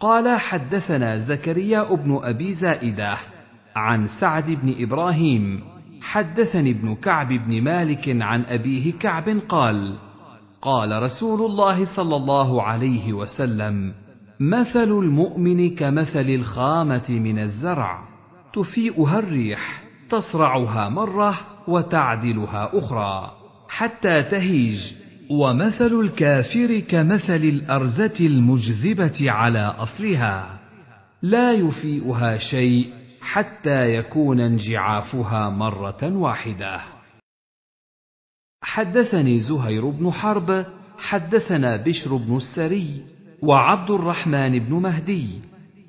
Speaker 1: قال حدثنا زكريا بن أبي زائدة عن سعد بن إبراهيم حدثني ابن كعب بن مالك عن أبيه كعب قال قال رسول الله صلى الله عليه وسلم مثل المؤمن كمثل الخامة من الزرع تفيئها الريح تصرعها مرة وتعدلها أخرى حتى تهيج ومثل الكافر كمثل الأرزة المجذبة على أصلها لا يفيئها شيء حتى يكون انجعافها مرة واحدة حدثني زهير بن حرب حدثنا بشر بن السري وعبد الرحمن بن مهدي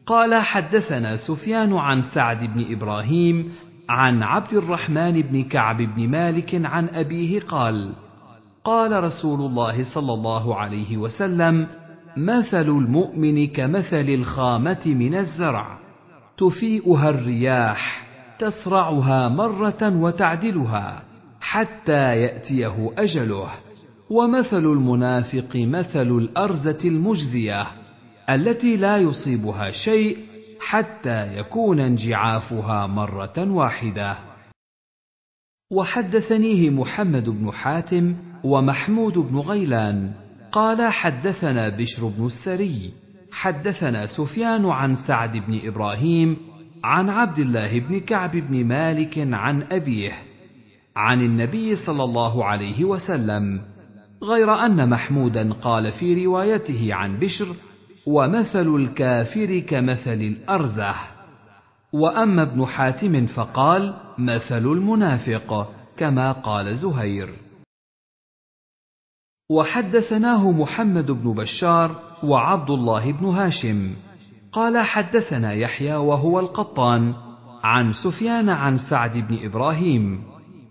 Speaker 1: قال حدثنا سفيان عن سعد بن ابراهيم عن عبد الرحمن بن كعب بن مالك عن أبيه قال: قال رسول الله صلى الله عليه وسلم: مثل المؤمن كمثل الخامة من الزرع، تفيئها الرياح، تسرعها مرة وتعدلها، حتى يأتيه أجله. ومثل المنافق مثل الأرزة المجزية، التي لا يصيبها شيء حتى يكون انجعافها مرة واحدة. وحدثنيه محمد بن حاتم ومحمود بن غيلان قال حدثنا بشر بن السري حدثنا سفيان عن سعد بن ابراهيم عن عبد الله بن كعب بن مالك عن ابيه عن النبي صلى الله عليه وسلم غير ان محمودا قال في روايته عن بشر ومثل الكافر كمثل الارزح واما ابن حاتم فقال مثل المنافق كما قال زهير وحدثناه محمد بن بشار وعبد الله بن هاشم قال حدثنا يحيى وهو القطان عن سفيان عن سعد بن ابراهيم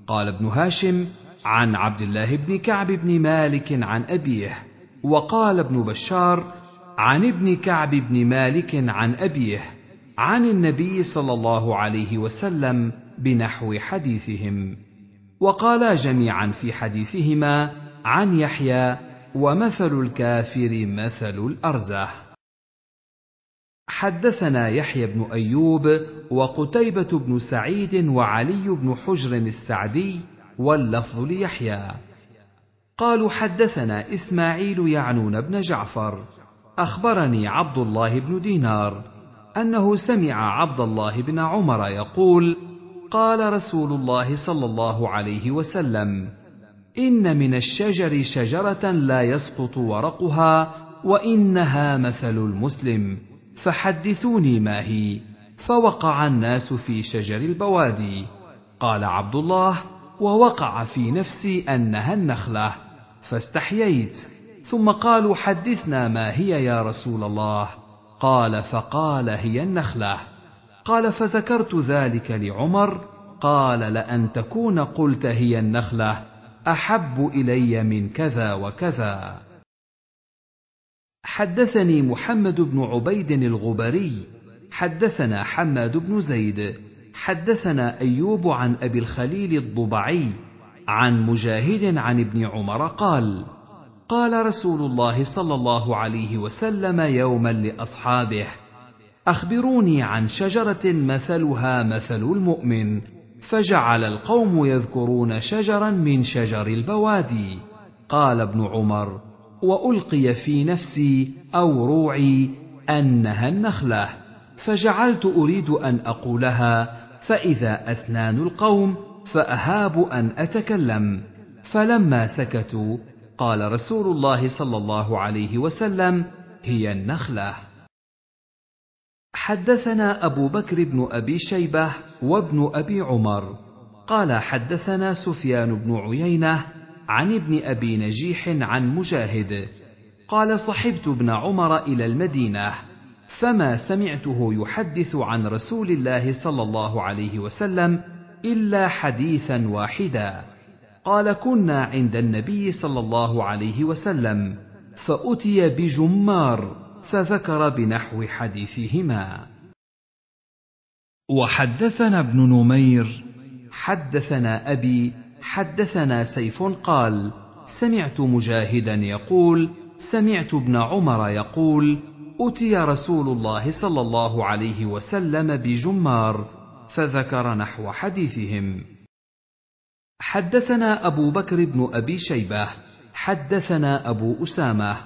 Speaker 1: قال ابن هاشم عن عبد الله بن كعب بن مالك عن ابيه وقال ابن بشار عن ابن كعب بن مالك عن أبيه عن النبي صلى الله عليه وسلم بنحو حديثهم وقالا جميعا في حديثهما عن يحيى ومثل الكافر مثل الأرزه حدثنا يحيى بن أيوب وقتيبة بن سعيد وعلي بن حجر السعدي واللفظ ليحيى قالوا حدثنا إسماعيل يعنون بن جعفر اخبرني عبد الله بن دينار انه سمع عبد الله بن عمر يقول قال رسول الله صلى الله عليه وسلم ان من الشجر شجره لا يسقط ورقها وانها مثل المسلم فحدثوني ما هي فوقع الناس في شجر البوادي قال عبد الله ووقع في نفسي انها النخله فاستحييت ثم قالوا حدثنا ما هي يا رسول الله قال فقال هي النخله قال فذكرت ذلك لعمر قال لان تكون قلت هي النخله احب الي من كذا وكذا حدثني محمد بن عبيد الغبري حدثنا حماد بن زيد حدثنا ايوب عن ابي الخليل الضبعي عن مجاهد عن ابن عمر قال قال رسول الله صلى الله عليه وسلم يوما لاصحابه اخبروني عن شجره مثلها مثل المؤمن فجعل القوم يذكرون شجرا من شجر البوادي قال ابن عمر والقي في نفسي او روعي انها النخله فجعلت اريد ان اقولها فاذا اسنان القوم فاهاب ان اتكلم فلما سكتوا قال رسول الله صلى الله عليه وسلم هي النخله حدثنا ابو بكر بن ابي شيبه وابن ابي عمر قال حدثنا سفيان بن عيينه عن ابن ابي نجيح عن مجاهد قال صحبت ابن عمر الى المدينه فما سمعته يحدث عن رسول الله صلى الله عليه وسلم الا حديثا واحدا قال كنا عند النبي صلى الله عليه وسلم فاتي بجمار فذكر بنحو حديثهما وحدثنا ابن نمير حدثنا ابي حدثنا سيف قال سمعت مجاهدا يقول سمعت ابن عمر يقول اتي رسول الله صلى الله عليه وسلم بجمار فذكر نحو حديثهم حدثنا أبو بكر بن أبي شيبة حدثنا أبو أسامة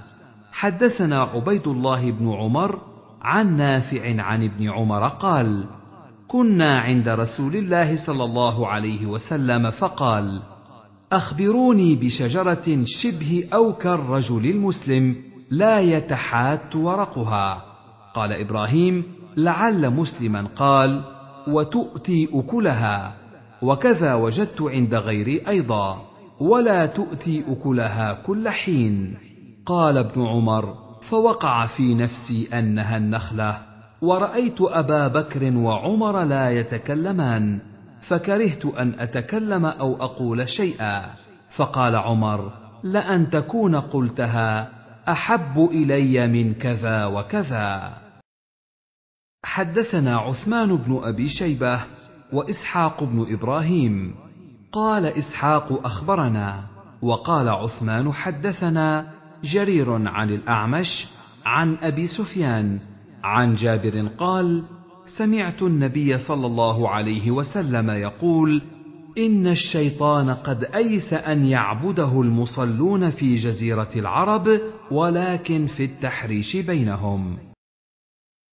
Speaker 1: حدثنا عبيد الله بن عمر عن نافع عن ابن عمر قال كنا عند رسول الله صلى الله عليه وسلم فقال اخبروني بشجره شبه او كالرجل المسلم لا يتحات ورقها قال ابراهيم لعل مسلما قال وتؤتي اكلها وكذا وجدت عند غيري ايضا ولا تؤتي اكلها كل حين قال ابن عمر فوقع في نفسي انها النخله ورايت ابا بكر وعمر لا يتكلمان فكرهت ان اتكلم او اقول شيئا فقال عمر لان تكون قلتها احب الي من كذا وكذا حدثنا عثمان بن ابي شيبه واسحاق بن ابراهيم قال اسحاق اخبرنا وقال عثمان حدثنا جرير عن الاعمش عن ابي سفيان عن جابر قال سمعت النبي صلى الله عليه وسلم يقول ان الشيطان قد ايس ان يعبده المصلون في جزيره العرب ولكن في التحريش بينهم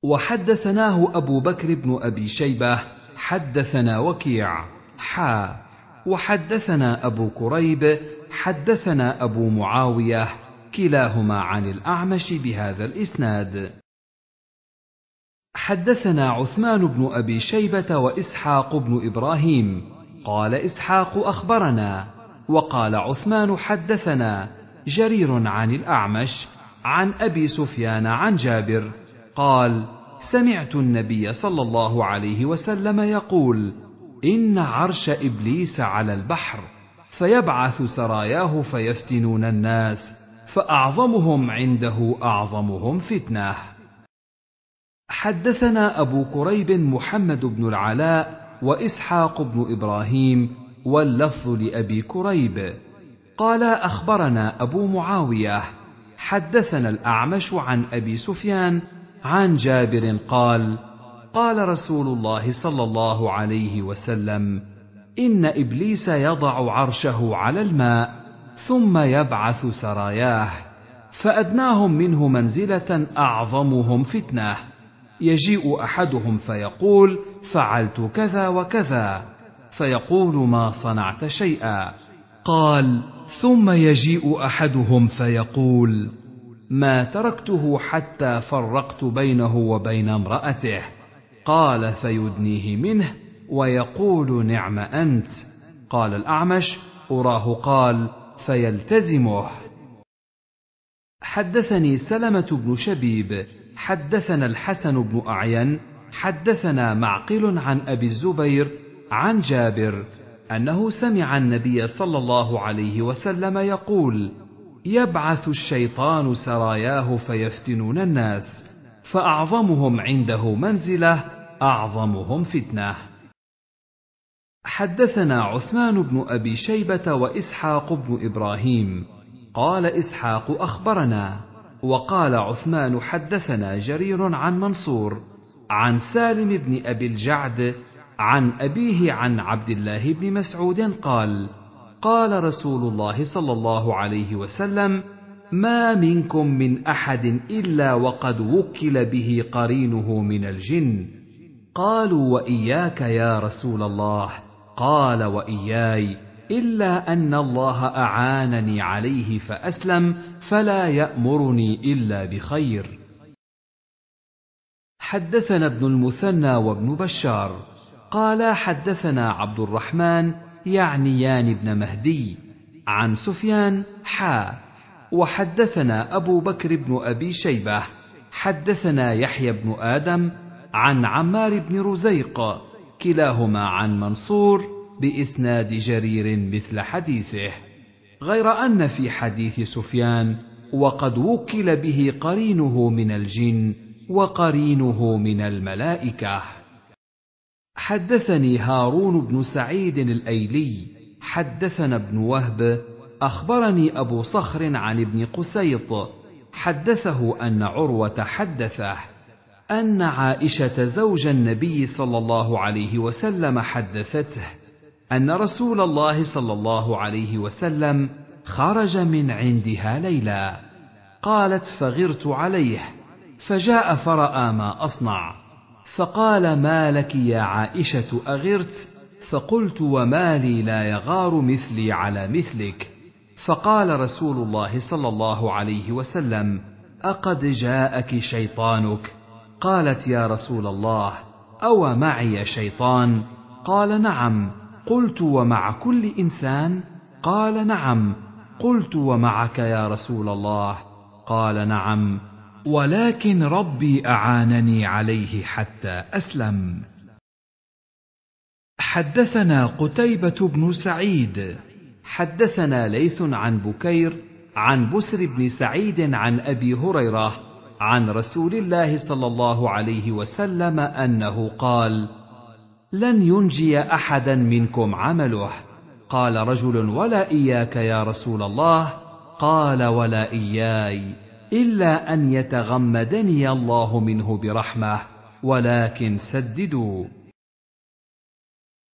Speaker 1: وحدثناه ابو بكر بن ابي شيبه حدثنا وكيع حا وحدثنا أبو كريب حدثنا أبو معاوية كلاهما عن الأعمش بهذا الإسناد حدثنا عثمان بن أبي شيبة وإسحاق بن إبراهيم قال إسحاق أخبرنا وقال عثمان حدثنا جرير عن الأعمش عن أبي سفيان عن جابر قال سمعت النبي صلى الله عليه وسلم يقول ان عرش ابليس على البحر فيبعث سراياه فيفتنون الناس فاعظمهم عنده اعظمهم فتنه حدثنا ابو كريب محمد بن العلاء واسحاق بن ابراهيم واللفظ لابي كريب قال اخبرنا ابو معاويه حدثنا الاعمش عن ابي سفيان عن جابر قال قال رسول الله صلى الله عليه وسلم ان ابليس يضع عرشه على الماء ثم يبعث سراياه فادناهم منه منزله اعظمهم فتنه يجيء احدهم فيقول فعلت كذا وكذا فيقول ما صنعت شيئا قال ثم يجيء احدهم فيقول ما تركته حتى فرقت بينه وبين امرأته قال فيدنيه منه ويقول نعم أنت قال الأعمش أراه قال فيلتزمه حدثني سلمة بن شبيب حدثنا الحسن بن أعين حدثنا معقل عن أبي الزبير عن جابر أنه سمع النبي صلى الله عليه وسلم يقول: يبعث الشيطان سراياه فيفتنون الناس فاعظمهم عنده منزله اعظمهم فتنه حدثنا عثمان بن ابي شيبه واسحاق بن ابراهيم قال اسحاق اخبرنا وقال عثمان حدثنا جرير عن منصور عن سالم بن ابي الجعد عن ابيه عن عبد الله بن مسعود قال قال رسول الله صلى الله عليه وسلم ما منكم من احد الا وقد وكل به قرينه من الجن قالوا واياك يا رسول الله قال واياي الا ان الله اعانني عليه فاسلم فلا يامرني الا بخير حدثنا ابن المثنى وابن بشار قالا حدثنا عبد الرحمن يعنيان ابن مهدي عن سفيان حا وحدثنا أبو بكر بن أبي شيبة حدثنا يحيى بن آدم عن عمار بن رزيق كلاهما عن منصور بإسناد جرير مثل حديثه غير أن في حديث سفيان وقد وكل به قرينه من الجن وقرينه من الملائكه حدثني هارون بن سعيد الايلي حدثنا ابن وهب اخبرني ابو صخر عن ابن قسيط حدثه ان عروه حدثه ان عائشه زوج النبي صلى الله عليه وسلم حدثته ان رسول الله صلى الله عليه وسلم خرج من عندها ليلا قالت فغرت عليه فجاء فراى ما اصنع فقال ما لك يا عائشة أغرت فقلت وما لي لا يغار مثلي على مثلك فقال رسول الله صلى الله عليه وسلم أقد جاءك شيطانك قالت يا رسول الله أو معي شيطان قال نعم قلت ومع كل إنسان قال نعم قلت ومعك يا رسول الله قال نعم ولكن ربي اعانني عليه حتى اسلم حدثنا قتيبه بن سعيد حدثنا ليث عن بكير عن بسر بن سعيد عن ابي هريره عن رسول الله صلى الله عليه وسلم انه قال لن ينجي احدا منكم عمله قال رجل ولا اياك يا رسول الله قال ولا اياي الا ان يتغمدني الله منه برحمه ولكن سددوا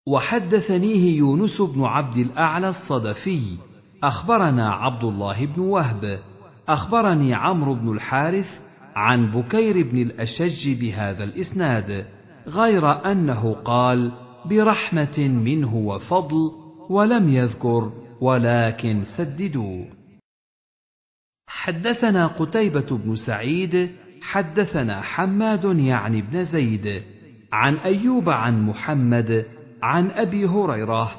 Speaker 1: وحدثنيه يونس بن عبد الاعلى الصدفي اخبرنا عبد الله بن وهب اخبرني عمرو بن الحارث عن بكير بن الاشج بهذا الاسناد غير انه قال برحمه منه وفضل ولم يذكر ولكن سددوا حدثنا قتيبة بن سعيد حدثنا حماد يعني بن زيد عن أيوب عن محمد عن أبي هريرة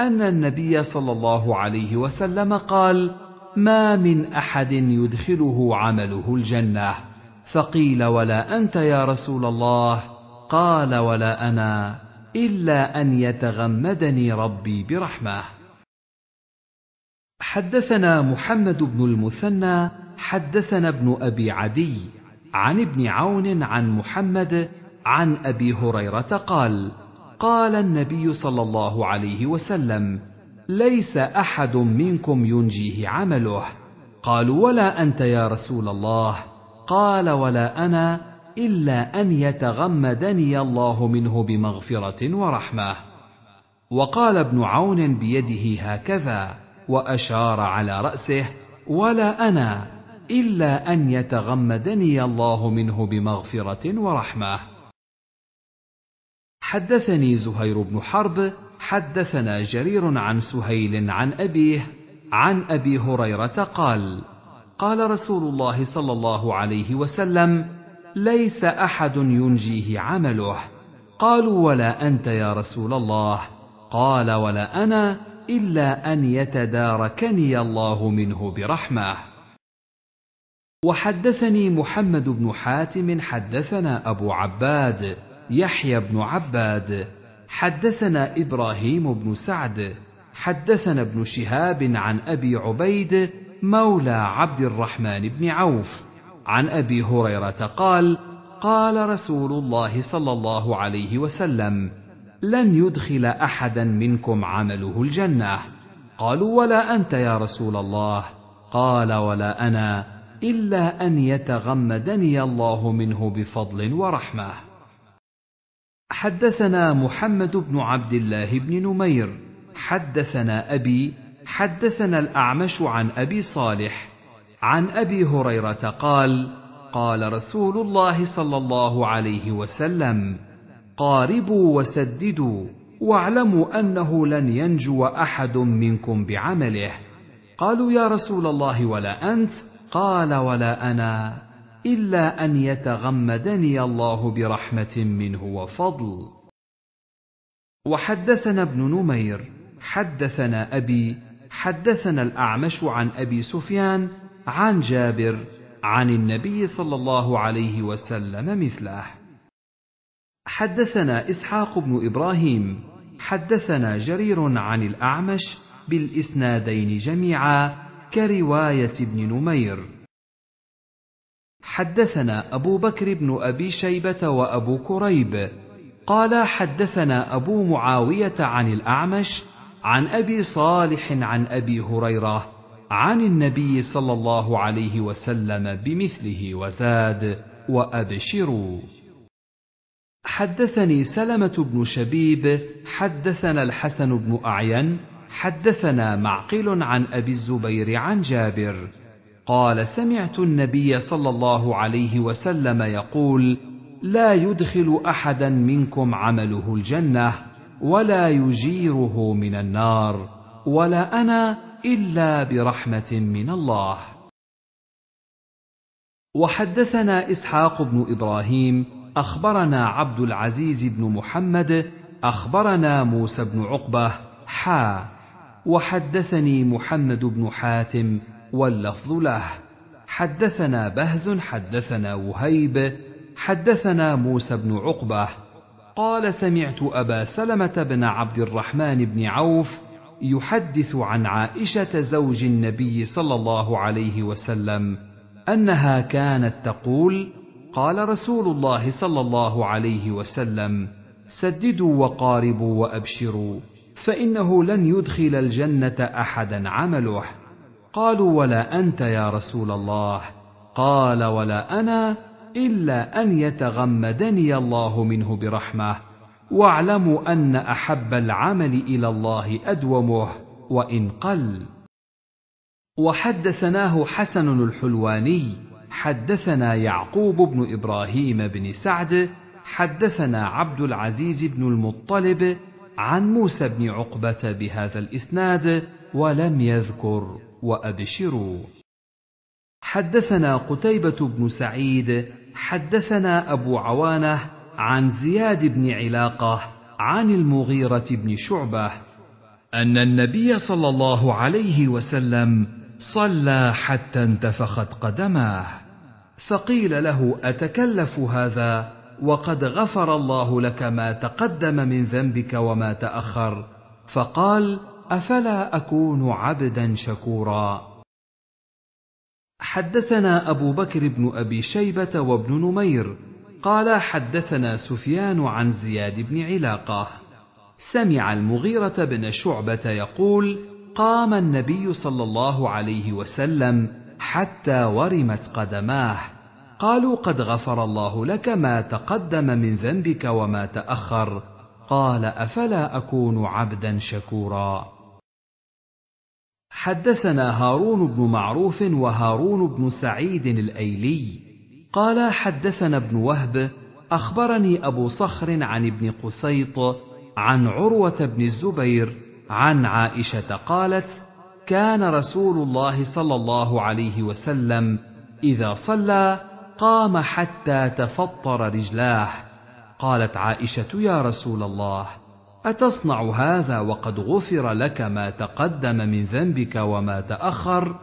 Speaker 1: أن النبي صلى الله عليه وسلم قال: ما من أحد يدخله عمله الجنة، فقيل ولا أنت يا رسول الله، قال ولا أنا، إلا أن يتغمدني ربي برحمه. حدثنا محمد بن المثنى حدثنا ابن ابي عدي عن ابن عون عن محمد عن ابي هريره قال قال النبي صلى الله عليه وسلم ليس احد منكم ينجيه عمله قالوا ولا انت يا رسول الله قال ولا انا الا ان يتغمدني الله منه بمغفره ورحمه وقال ابن عون بيده هكذا واشار على راسه ولا انا الا ان يتغمدني الله منه بمغفره ورحمه حدثني زهير بن حرب حدثنا جرير عن سهيل عن ابيه عن ابي هريره قال قال رسول الله صلى الله عليه وسلم ليس احد ينجيه عمله قالوا ولا انت يا رسول الله قال ولا انا الا ان يتداركني الله منه برحمه وحدثني محمد بن حاتم حدثنا ابو عباد يحيى بن عباد حدثنا ابراهيم بن سعد حدثنا ابن شهاب عن ابي عبيد مولى عبد الرحمن بن عوف عن ابي هريره قال قال رسول الله صلى الله عليه وسلم لن يدخل احدا منكم عمله الجنه قالوا ولا انت يا رسول الله قال ولا انا الا ان يتغمدني الله منه بفضل ورحمه حدثنا محمد بن عبد الله بن نمير حدثنا ابي حدثنا الاعمش عن ابي صالح عن ابي هريره قال قال رسول الله صلى الله عليه وسلم قاربوا وسددوا واعلموا انه لن ينجو احد منكم بعمله قالوا يا رسول الله ولا انت قال ولا انا الا ان يتغمدني الله برحمه منه وفضل وحدثنا ابن نمير حدثنا ابي حدثنا الاعمش عن ابي سفيان عن جابر عن النبي صلى الله عليه وسلم مثله حدثنا اسحاق بن ابراهيم حدثنا جرير عن الاعمش بالاسنادين جميعا كروايه ابن نمير حدثنا ابو بكر بن ابي شيبه وابو كريب قال حدثنا ابو معاويه عن الاعمش عن ابي صالح عن ابي هريره عن النبي صلى الله عليه وسلم بمثله وزاد وابشروا حدثني سلمة بن شبيب حدثنا الحسن بن أعين حدثنا معقل عن أبي الزبير عن جابر قال سمعت النبي صلى الله عليه وسلم يقول لا يدخل أحدا منكم عمله الجنة ولا يجيره من النار ولا أنا إلا برحمة من الله وحدثنا إسحاق بن إبراهيم اخبرنا عبد العزيز بن محمد اخبرنا موسى بن عقبه حا وحدثني محمد بن حاتم واللفظ له حدثنا بهز حدثنا وهيب حدثنا موسى بن عقبه قال سمعت ابا سلمه بن عبد الرحمن بن عوف يحدث عن عائشه زوج النبي صلى الله عليه وسلم انها كانت تقول قال رسول الله صلى الله عليه وسلم سددوا وقاربوا وابشروا فانه لن يدخل الجنه احدا عمله قالوا ولا انت يا رسول الله قال ولا انا الا ان يتغمدني الله منه برحمه واعلموا ان احب العمل الى الله ادومه وان قل وحدثناه حسن الحلواني حدثنا يعقوب بن ابراهيم بن سعد حدثنا عبد العزيز بن المطلب عن موسى بن عقبه بهذا الاسناد ولم يذكر وابشروا حدثنا قتيبه بن سعيد حدثنا ابو عوانه عن زياد بن علاقه عن المغيره بن شعبه ان النبي صلى الله عليه وسلم صلى حتى انتفخت قدماه فقيل له اتكلف هذا وقد غفر الله لك ما تقدم من ذنبك وما تاخر فقال افلا اكون عبدا شكورا حدثنا ابو بكر بن ابي شيبه وابن نمير قال حدثنا سفيان عن زياد بن علاقه سمع المغيره بن شعبه يقول قام النبي صلى الله عليه وسلم حتى ورمت قدماه قالوا قد غفر الله لك ما تقدم من ذنبك وما تاخر قال افلا اكون عبدا شكورا حدثنا هارون بن معروف وهارون بن سعيد الايلي قال حدثنا ابن وهب اخبرني ابو صخر عن ابن قسيط عن عروه بن الزبير عن عائشه قالت كان رسول الله صلى الله عليه وسلم اذا صلى قام حتى تفطر رجلاه قالت عائشه يا رسول الله اتصنع هذا وقد غفر لك ما تقدم من ذنبك وما تاخر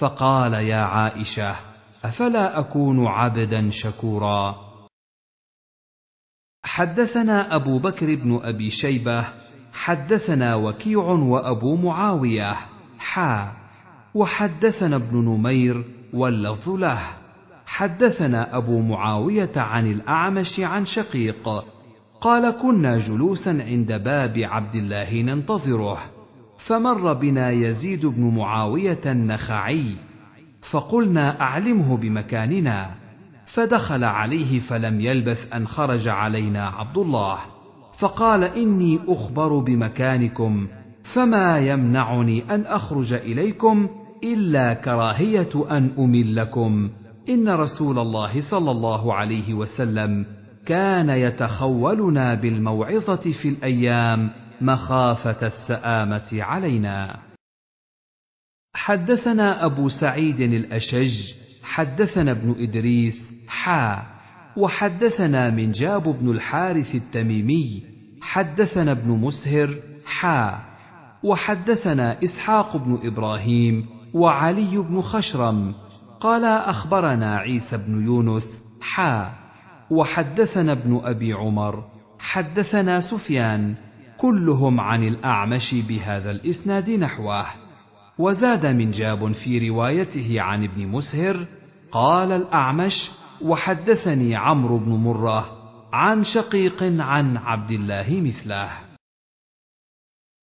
Speaker 1: فقال يا عائشه افلا اكون عبدا شكورا حدثنا ابو بكر بن ابي شيبه حدثنا وكيع وابو معاويه حا وحدثنا ابن نمير واللفظ له حدثنا ابو معاويه عن الاعمش عن شقيق قال كنا جلوسا عند باب عبد الله ننتظره فمر بنا يزيد بن معاويه النخعي فقلنا اعلمه بمكاننا فدخل عليه فلم يلبث ان خرج علينا عبد الله فقال اني اخبر بمكانكم فما يمنعني ان اخرج اليكم الا كراهيه ان املكم ان رسول الله صلى الله عليه وسلم كان يتخولنا بالموعظه في الايام مخافه السامه علينا حدثنا ابو سعيد الاشج حدثنا ابن ادريس حا وحدثنا من جاب بن الحارث التميمي حدثنا ابن مسهر حا وحدثنا اسحاق بن ابراهيم وعلي بن خشرم قال اخبرنا عيسى بن يونس حا وحدثنا ابن ابي عمر حدثنا سفيان كلهم عن الاعمش بهذا الاسناد نحوه وزاد منجاب في روايته عن ابن مسهر قال الاعمش وحدثني عمرو بن مره عن شقيق عن عبد الله مثله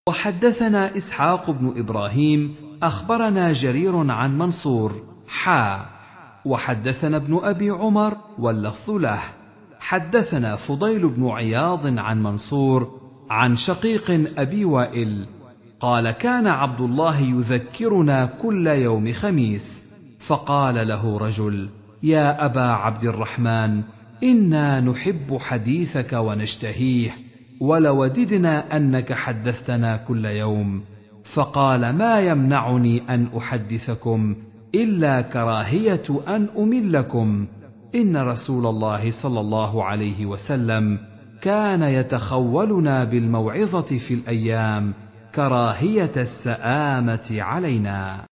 Speaker 1: وحدثنا إسحاق بن إبراهيم أخبرنا جرير عن منصور حا وحدثنا ابن أبي عمر واللفظ له حدثنا فضيل بن عياض عن منصور عن شقيق أبي وائل قال كان عبد الله يذكرنا كل يوم خميس فقال له رجل يا أبا عبد الرحمن إنا نحب حديثك ونشتهيه ولوددنا انك حدثتنا كل يوم فقال ما يمنعني ان احدثكم الا كراهيه ان املكم ان رسول الله صلى الله عليه وسلم كان يتخولنا بالموعظه في الايام كراهيه السامه علينا